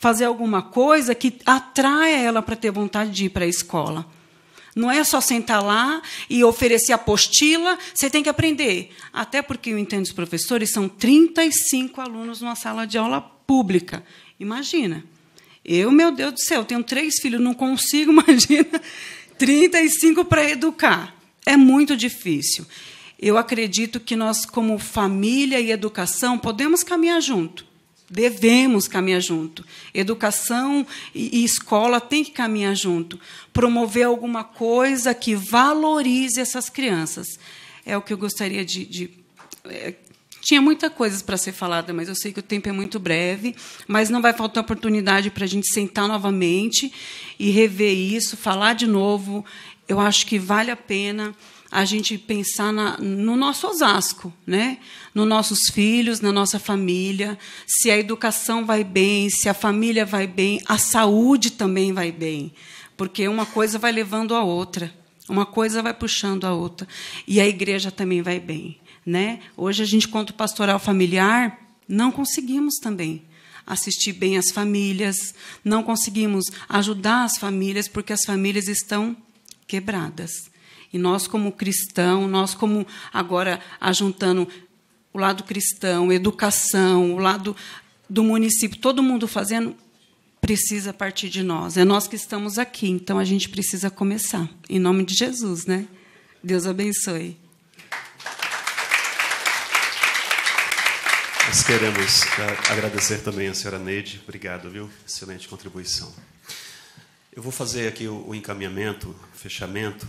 Fazer alguma coisa que atraia ela para ter vontade de ir para a escola. Não é só sentar lá e oferecer apostila, você tem que aprender. Até porque eu entendo os professores, são 35 alunos numa sala de aula pública. Imagina. Eu, meu Deus do céu, tenho três filhos, não consigo, imagina, 35 para educar. É muito difícil. Eu acredito que nós, como família e educação, podemos caminhar junto. Devemos caminhar junto. Educação e escola têm que caminhar junto. Promover alguma coisa que valorize essas crianças. É o que eu gostaria de. de é, tinha muita coisa para ser falada, mas eu sei que o tempo é muito breve. Mas não vai faltar oportunidade para a gente sentar novamente e rever isso, falar de novo eu acho que vale a pena a gente pensar na, no nosso Osasco, né? nos nossos filhos, na nossa família, se a educação vai bem, se a família vai bem, a saúde também vai bem, porque uma coisa vai levando a outra, uma coisa vai puxando a outra, e a igreja também vai bem. Né? Hoje a gente, quanto pastoral familiar, não conseguimos também assistir bem as famílias, não conseguimos ajudar as famílias, porque as famílias estão quebradas. E nós, como cristão, nós, como agora ajuntando o lado cristão, educação, o lado do município, todo mundo fazendo, precisa partir de nós. É nós que estamos aqui, então a gente precisa começar. Em nome de Jesus, né? Deus abençoe. Nós queremos ah, agradecer também a senhora Neide. Obrigado, viu? Excelente contribuição. Eu vou fazer aqui o, o encaminhamento, o fechamento,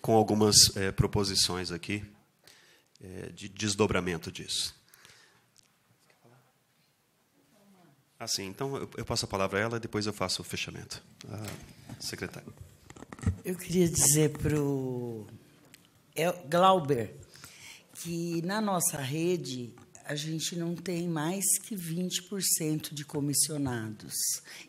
com algumas é, proposições aqui é, de desdobramento disso. Assim, ah, então eu, eu passo a palavra a ela e depois eu faço o fechamento. Ah, secretário. Eu queria dizer para o Glauber que na nossa rede a gente não tem mais que 20% de comissionados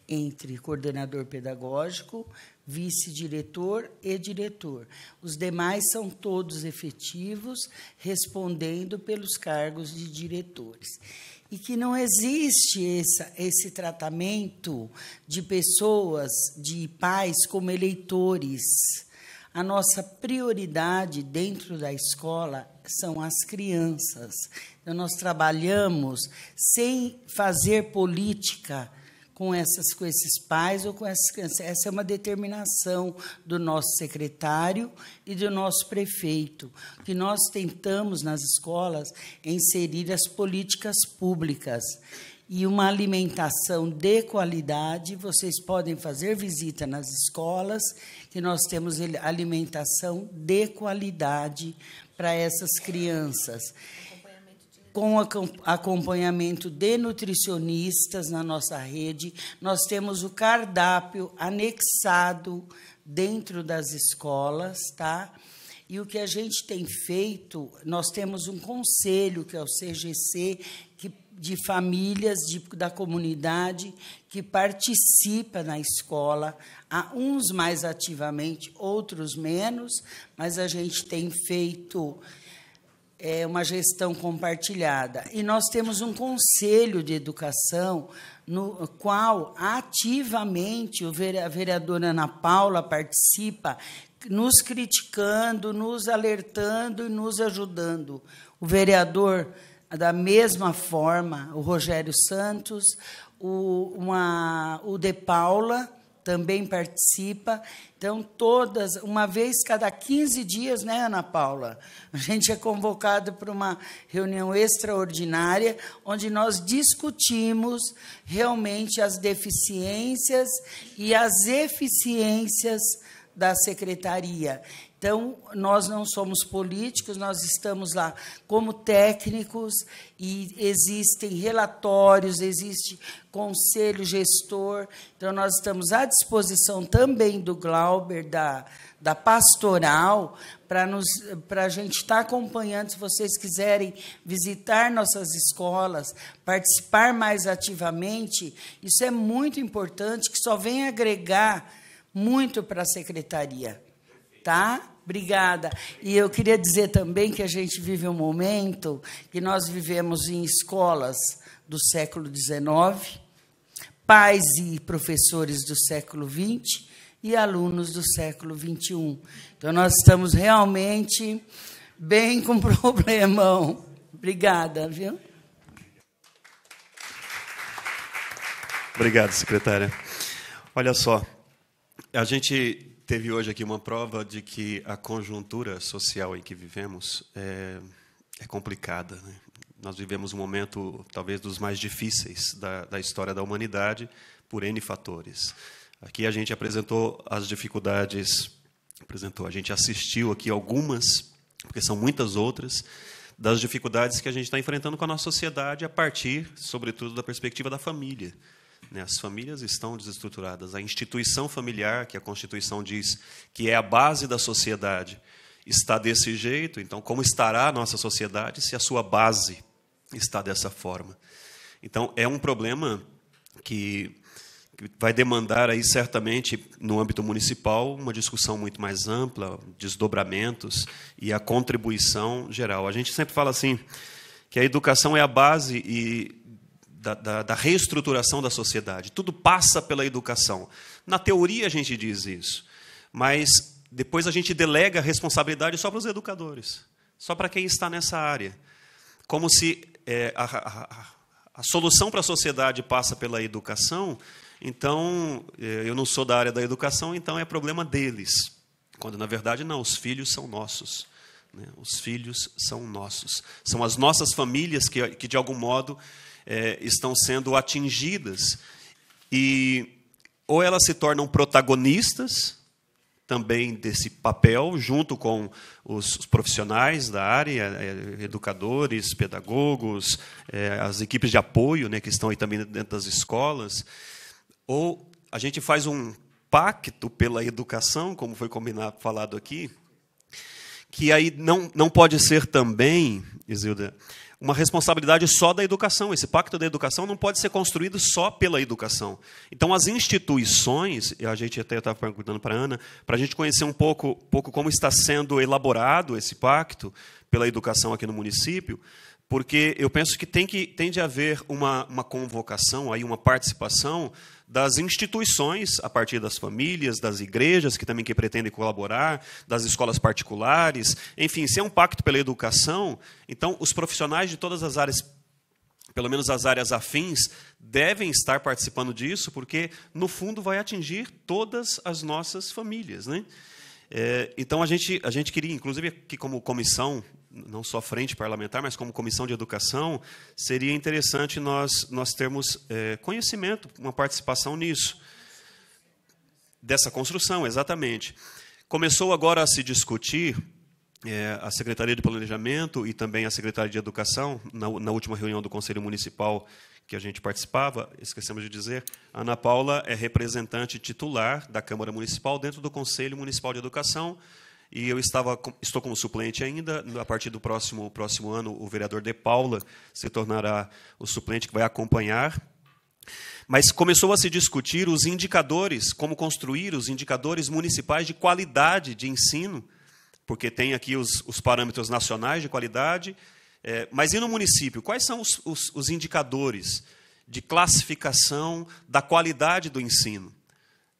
entre coordenador pedagógico, vice-diretor e diretor. Os demais são todos efetivos, respondendo pelos cargos de diretores. E que não existe essa, esse tratamento de pessoas, de pais, como eleitores. A nossa prioridade dentro da escola são as crianças. Então, nós trabalhamos sem fazer política com, essas, com esses pais ou com essas crianças. Essa é uma determinação do nosso secretário e do nosso prefeito, que nós tentamos nas escolas inserir as políticas públicas e uma alimentação de qualidade. Vocês podem fazer visita nas escolas, que nós temos alimentação de qualidade para essas crianças. Com acompanhamento de nutricionistas na nossa rede, nós temos o cardápio anexado dentro das escolas, tá? E o que a gente tem feito, nós temos um conselho, que é o CGC, de famílias de, da comunidade que participa na escola, há uns mais ativamente, outros menos, mas a gente tem feito é, uma gestão compartilhada. E nós temos um conselho de educação no qual ativamente a vereadora Ana Paula participa, nos criticando, nos alertando e nos ajudando. O vereador da mesma forma, o Rogério Santos, o, uma, o De Paula também participa. Então, todas, uma vez cada 15 dias, né, Ana Paula? A gente é convocado para uma reunião extraordinária, onde nós discutimos realmente as deficiências e as eficiências da secretaria. Então, nós não somos políticos, nós estamos lá como técnicos e existem relatórios, existe conselho gestor. Então, nós estamos à disposição também do Glauber, da, da pastoral, para a gente estar tá acompanhando. Se vocês quiserem visitar nossas escolas, participar mais ativamente, isso é muito importante, que só vem agregar muito para a secretaria, tá? Obrigada. E eu queria dizer também que a gente vive um momento que nós vivemos em escolas do século XIX, pais e professores do século XX e alunos do século XXI. Então, nós estamos realmente bem com problemão. Obrigada, viu? Obrigado, secretária. Olha só, a gente teve hoje aqui uma prova de que a conjuntura social em que vivemos é, é complicada. Né? Nós vivemos um momento, talvez, dos mais difíceis da, da história da humanidade, por N fatores. Aqui a gente apresentou as dificuldades, apresentou, a gente assistiu aqui algumas, porque são muitas outras, das dificuldades que a gente está enfrentando com a nossa sociedade a partir, sobretudo, da perspectiva da família. Né, as famílias estão desestruturadas. A instituição familiar, que a Constituição diz que é a base da sociedade, está desse jeito. Então, como estará a nossa sociedade se a sua base está dessa forma? Então, é um problema que vai demandar aí certamente no âmbito municipal uma discussão muito mais ampla, desdobramentos e a contribuição geral. A gente sempre fala assim que a educação é a base e da, da, da, reestruturação da sociedade. Tudo passa pela educação. Na teoria a gente diz isso, mas depois a gente delega a responsabilidade só para os educadores, só para quem está nessa área. Como se é, a, a, a solução para a sociedade passa pela educação, então é, eu não sou da área da educação, então é problema deles. Quando, na verdade, não, os filhos são nossos. Né? Os filhos são nossos. São as nossas famílias que, que de algum modo, é, estão sendo atingidas. E ou elas se tornam protagonistas também desse papel, junto com os, profissionais da área, é, educadores, pedagogos, é, as equipes de apoio né, que estão aí também dentro das escolas, ou a gente faz um pacto pela educação, como foi combinado, falado aqui, que aí não, não pode ser também, Isilda, uma responsabilidade só da educação. Esse pacto da educação não pode ser construído só pela educação. Então, as instituições, a gente até estava perguntando para a Ana, para a gente conhecer um pouco, pouco como está sendo elaborado esse pacto pela educação aqui no município, porque eu penso que tem, que, tem de haver uma, uma convocação, aí uma participação das instituições, a partir das famílias, das igrejas, que também que pretendem colaborar, das escolas particulares. Enfim, se é um pacto pela educação, então os profissionais de todas as áreas pelo menos as áreas afins, devem estar participando disso, porque, no fundo, vai atingir todas as nossas famílias. Né? É, então, a gente, a gente queria, inclusive, que, como comissão não só frente parlamentar, mas como comissão de educação, seria interessante nós, nós termos é, conhecimento, uma participação nisso, dessa construção, exatamente. Começou agora a se discutir, é, a Secretaria de Planejamento e também a Secretaria de Educação, na, na, última reunião do Conselho Municipal que a gente participava, esquecemos de dizer, a Ana Paula é representante titular da Câmara Municipal dentro do Conselho Municipal de Educação, e eu estava estou como suplente ainda. A partir do próximo próximo ano, o vereador De Paula se tornará o suplente que vai acompanhar. Mas começou a se discutir os indicadores, como construir os indicadores municipais de qualidade de ensino, porque tem aqui os, os parâmetros nacionais de qualidade. É, mas e no município? Quais são os, os, os indicadores de classificação da qualidade do ensino?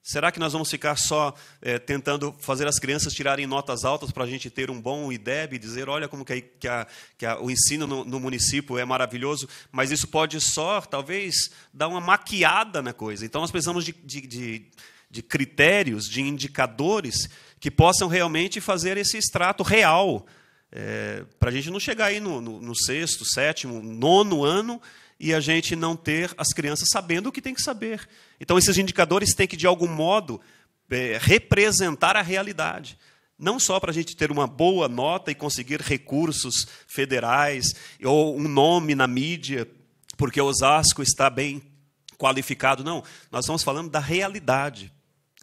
Será que nós vamos ficar só é, tentando fazer as crianças tirarem notas altas para a gente ter um bom IDEB e dizer, olha como que, a, que, a, que a, o ensino no, no, município é maravilhoso, mas isso pode só, talvez, dar uma maquiada na coisa. Então, nós precisamos de, de, de, de critérios, de indicadores que possam realmente fazer esse extrato real, é, eh, para a gente não chegar aí no, no, no sexto, sétimo, nono ano e a gente não ter as crianças sabendo o que tem que saber. Então, esses indicadores têm que, de algum modo, é, representar a realidade. Não só para a gente ter uma boa nota e conseguir recursos federais, ou um nome na mídia, porque Osasco está bem qualificado. Não, nós estamos falando da realidade.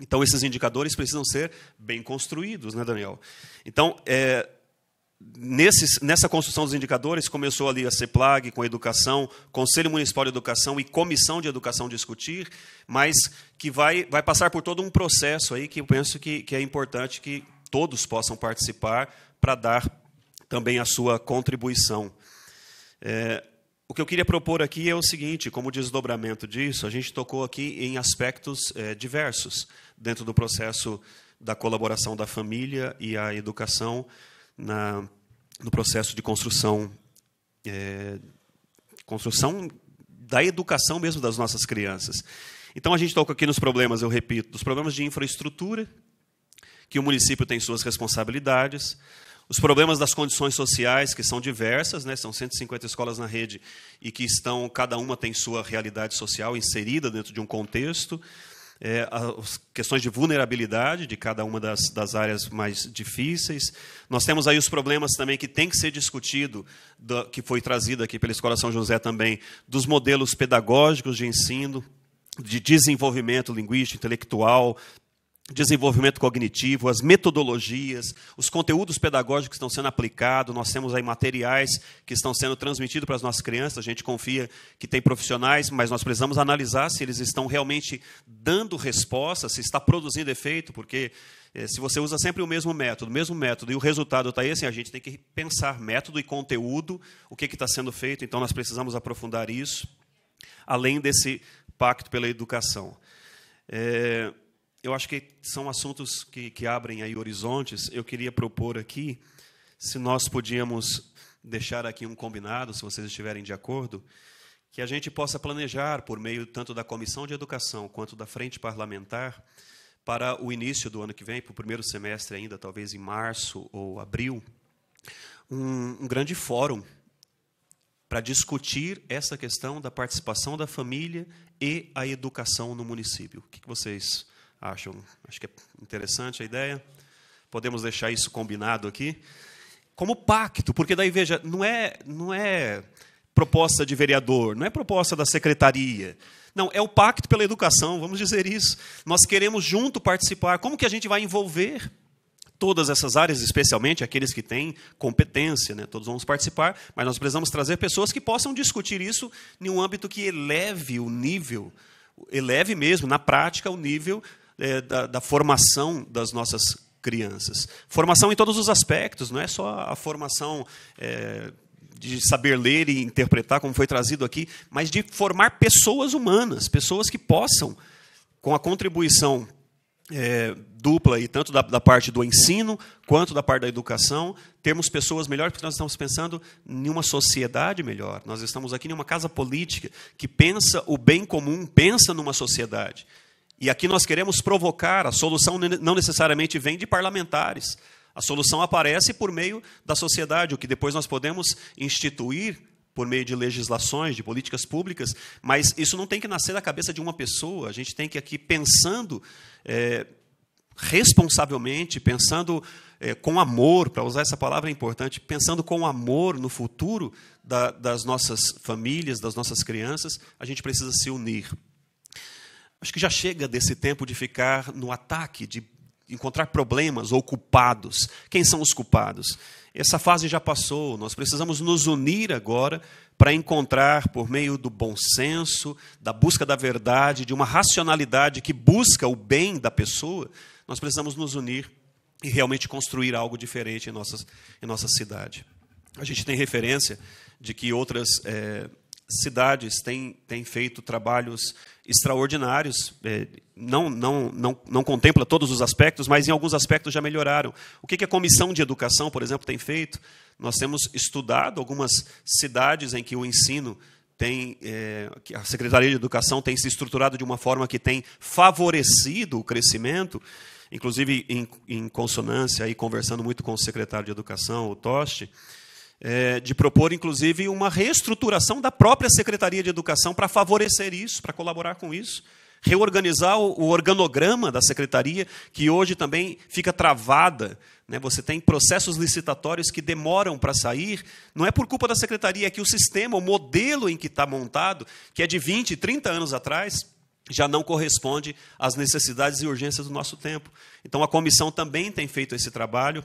Então, esses indicadores precisam ser bem construídos, né, Daniel? Então, é, nesses nessa construção dos indicadores, começou ali a CEPLAG, com a educação, Conselho Municipal de Educação e Comissão de Educação discutir, mas que vai, vai passar por todo um processo aí que eu penso que, que é importante que todos possam participar para dar também a sua contribuição. É, o que eu queria propor aqui é o seguinte: como desdobramento disso, a gente tocou aqui em aspectos é, diversos dentro do processo da colaboração da família e a educação na, no processo de construção, é, construção da educação mesmo das nossas crianças. Então a gente toca aqui nos problemas, eu repito, dos problemas de infraestrutura, que o município tem suas responsabilidades, os problemas das condições sociais, que são diversas, né? são 150 escolas na rede e que estão, cada uma tem sua realidade social inserida dentro de um contexto, é, as questões de vulnerabilidade de cada uma das, das áreas mais difíceis. Nós temos aí os problemas também que tem que ser discutido, do, que foi trazido aqui pela Escola São José também, dos modelos pedagógicos de ensino, de desenvolvimento linguístico, intelectual, desenvolvimento cognitivo, as metodologias, os conteúdos pedagógicos que estão sendo aplicados, nós temos aí materiais que estão sendo transmitidos para as nossas crianças, a gente confia que tem profissionais, mas nós precisamos analisar se eles estão realmente dando resposta, se está produzindo efeito, porque eh, se você usa sempre o mesmo método, o mesmo método, e o resultado está esse, assim, a gente tem que pensar método e conteúdo, o que está sendo feito, então nós precisamos aprofundar isso, além desse pacto pela educação. É eu acho que são assuntos que, que abrem aí horizontes. Eu queria propor aqui se nós podíamos deixar aqui um combinado, se vocês estiverem de acordo, que a gente possa planejar, por meio tanto da Comissão de Educação quanto da Frente Parlamentar, para o início do ano que vem, para o primeiro semestre ainda, talvez em março ou abril, um, um grande fórum para discutir essa questão da participação da família e a educação no município. O que vocês acho Acho que é interessante a ideia. Podemos deixar isso combinado aqui. Como pacto, porque daí veja, não é, não é proposta de vereador, não é proposta da secretaria. Não, é o pacto pela educação, vamos dizer isso. Nós queremos junto participar. Como que a gente vai envolver todas essas áreas, especialmente aqueles que têm competência, né? todos vamos participar, mas nós precisamos trazer pessoas que possam discutir isso em um âmbito que eleve o nível, eleve mesmo, na prática, o nível é, da, da formação das nossas crianças. Formação em todos os aspectos, não é só a formação é, de saber ler e interpretar, como foi trazido aqui, mas de formar pessoas humanas, pessoas que possam, com a contribuição é, dupla, e tanto da, da, parte do ensino quanto da parte da educação, termos pessoas melhores, porque nós estamos pensando em uma sociedade melhor. Nós estamos aqui em uma casa política que pensa o bem comum, pensa numa sociedade. E aqui nós queremos provocar, a solução não necessariamente vem de parlamentares. A solução aparece por meio da sociedade, o que depois nós podemos instituir por meio de legislações, de políticas públicas, mas isso não tem que nascer da cabeça de uma pessoa. A gente tem que aqui pensando é, responsavelmente, pensando é, com amor, para usar essa palavra é importante, pensando com amor no futuro da, das nossas famílias, das nossas crianças, a gente precisa se unir Acho que já chega desse tempo de ficar no ataque, de encontrar problemas ou culpados. Quem são os culpados? Essa fase já passou, nós precisamos nos unir agora para encontrar, por meio do bom senso, da busca da verdade, de uma racionalidade que busca o bem da pessoa, nós precisamos nos unir e realmente construir algo diferente em, nossas, em nossa cidade. A gente tem referência de que outras. É, cidades têm, têm feito trabalhos extraordinários. É, não, não, não, não contempla todos os aspectos, mas em alguns aspectos já melhoraram. O que, que a Comissão de Educação, por exemplo, tem feito? Nós temos estudado algumas cidades em que o ensino tem é, a Secretaria de Educação tem se estruturado de uma forma que tem favorecido o crescimento, inclusive em, em consonância e conversando muito com o secretário de Educação, o Toste, é, de propor, inclusive, uma reestruturação da própria Secretaria de Educação para favorecer isso, para colaborar com isso. Reorganizar o organograma da secretaria, que hoje também fica travada. Né? Você tem processos licitatórios que demoram para sair. Não é por culpa da secretaria, é que o sistema, o modelo em que está montado, que é de 20, 30 anos atrás, já não corresponde às necessidades e urgências do nosso tempo. Então, a comissão também tem feito esse trabalho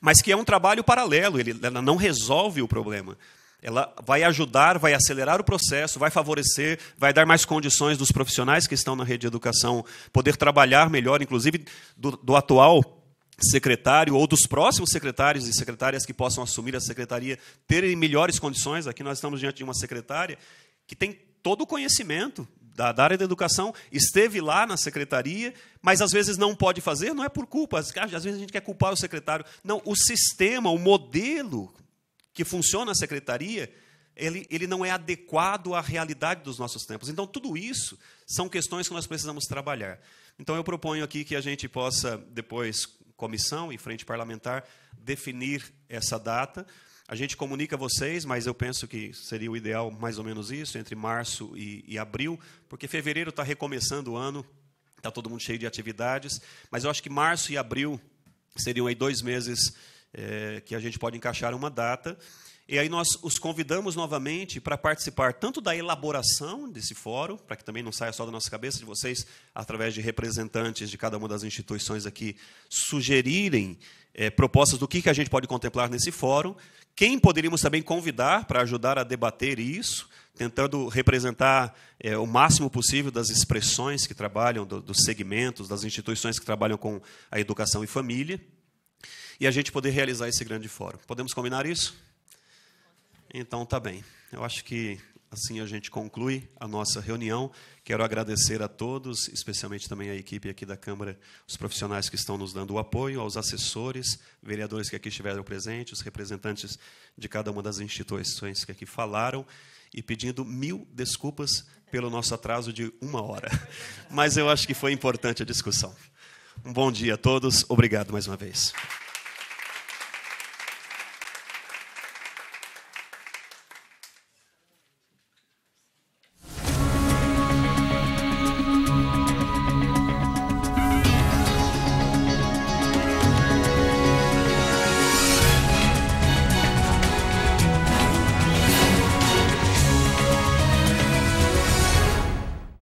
mas que é um trabalho paralelo, ele, ela não resolve o problema. Ela vai ajudar, vai acelerar o processo, vai favorecer, vai dar mais condições dos profissionais que estão na rede de educação poder trabalhar melhor, inclusive do, do atual secretário ou dos próximos secretários e secretárias que possam assumir a secretaria terem melhores condições. Aqui nós estamos diante de uma secretária que tem todo o conhecimento da, da, área da educação esteve lá na secretaria, mas às vezes não pode fazer, não é por culpa. Às, ah, às vezes a gente quer culpar o secretário. Não, o sistema, o modelo que funciona a secretaria, ele, ele não é adequado à realidade dos nossos tempos. Então, tudo isso são questões que nós precisamos trabalhar. Então, eu proponho aqui que a gente possa, depois, comissão e frente parlamentar, definir essa data. A gente comunica a vocês, mas eu penso que seria o ideal mais ou menos isso, entre março e, e abril, porque fevereiro está recomeçando o ano, está todo mundo cheio de atividades, mas eu acho que março e abril seriam aí dois meses é, que a gente pode encaixar uma data. E aí nós os convidamos novamente para participar tanto da elaboração desse fórum, para que também não saia só da nossa cabeça, de vocês, através de representantes de cada uma das instituições aqui, sugerirem é, propostas do que, que a gente pode contemplar nesse fórum, quem poderíamos também convidar para ajudar a debater isso, tentando representar é, o máximo possível das expressões que trabalham, do, dos segmentos, das instituições que trabalham com a educação e família, e a gente poder realizar esse grande fórum. Podemos combinar isso? Então, tá bem. Eu acho que Assim a gente conclui a nossa reunião. Quero agradecer a todos, especialmente também a equipe aqui da Câmara, os profissionais que estão nos dando o apoio, aos assessores, vereadores que aqui estiveram presentes, os representantes de cada uma das instituições que aqui falaram, e pedindo mil desculpas pelo nosso atraso de uma hora. Mas eu acho que foi importante a discussão. Um bom dia a todos, obrigado mais uma vez.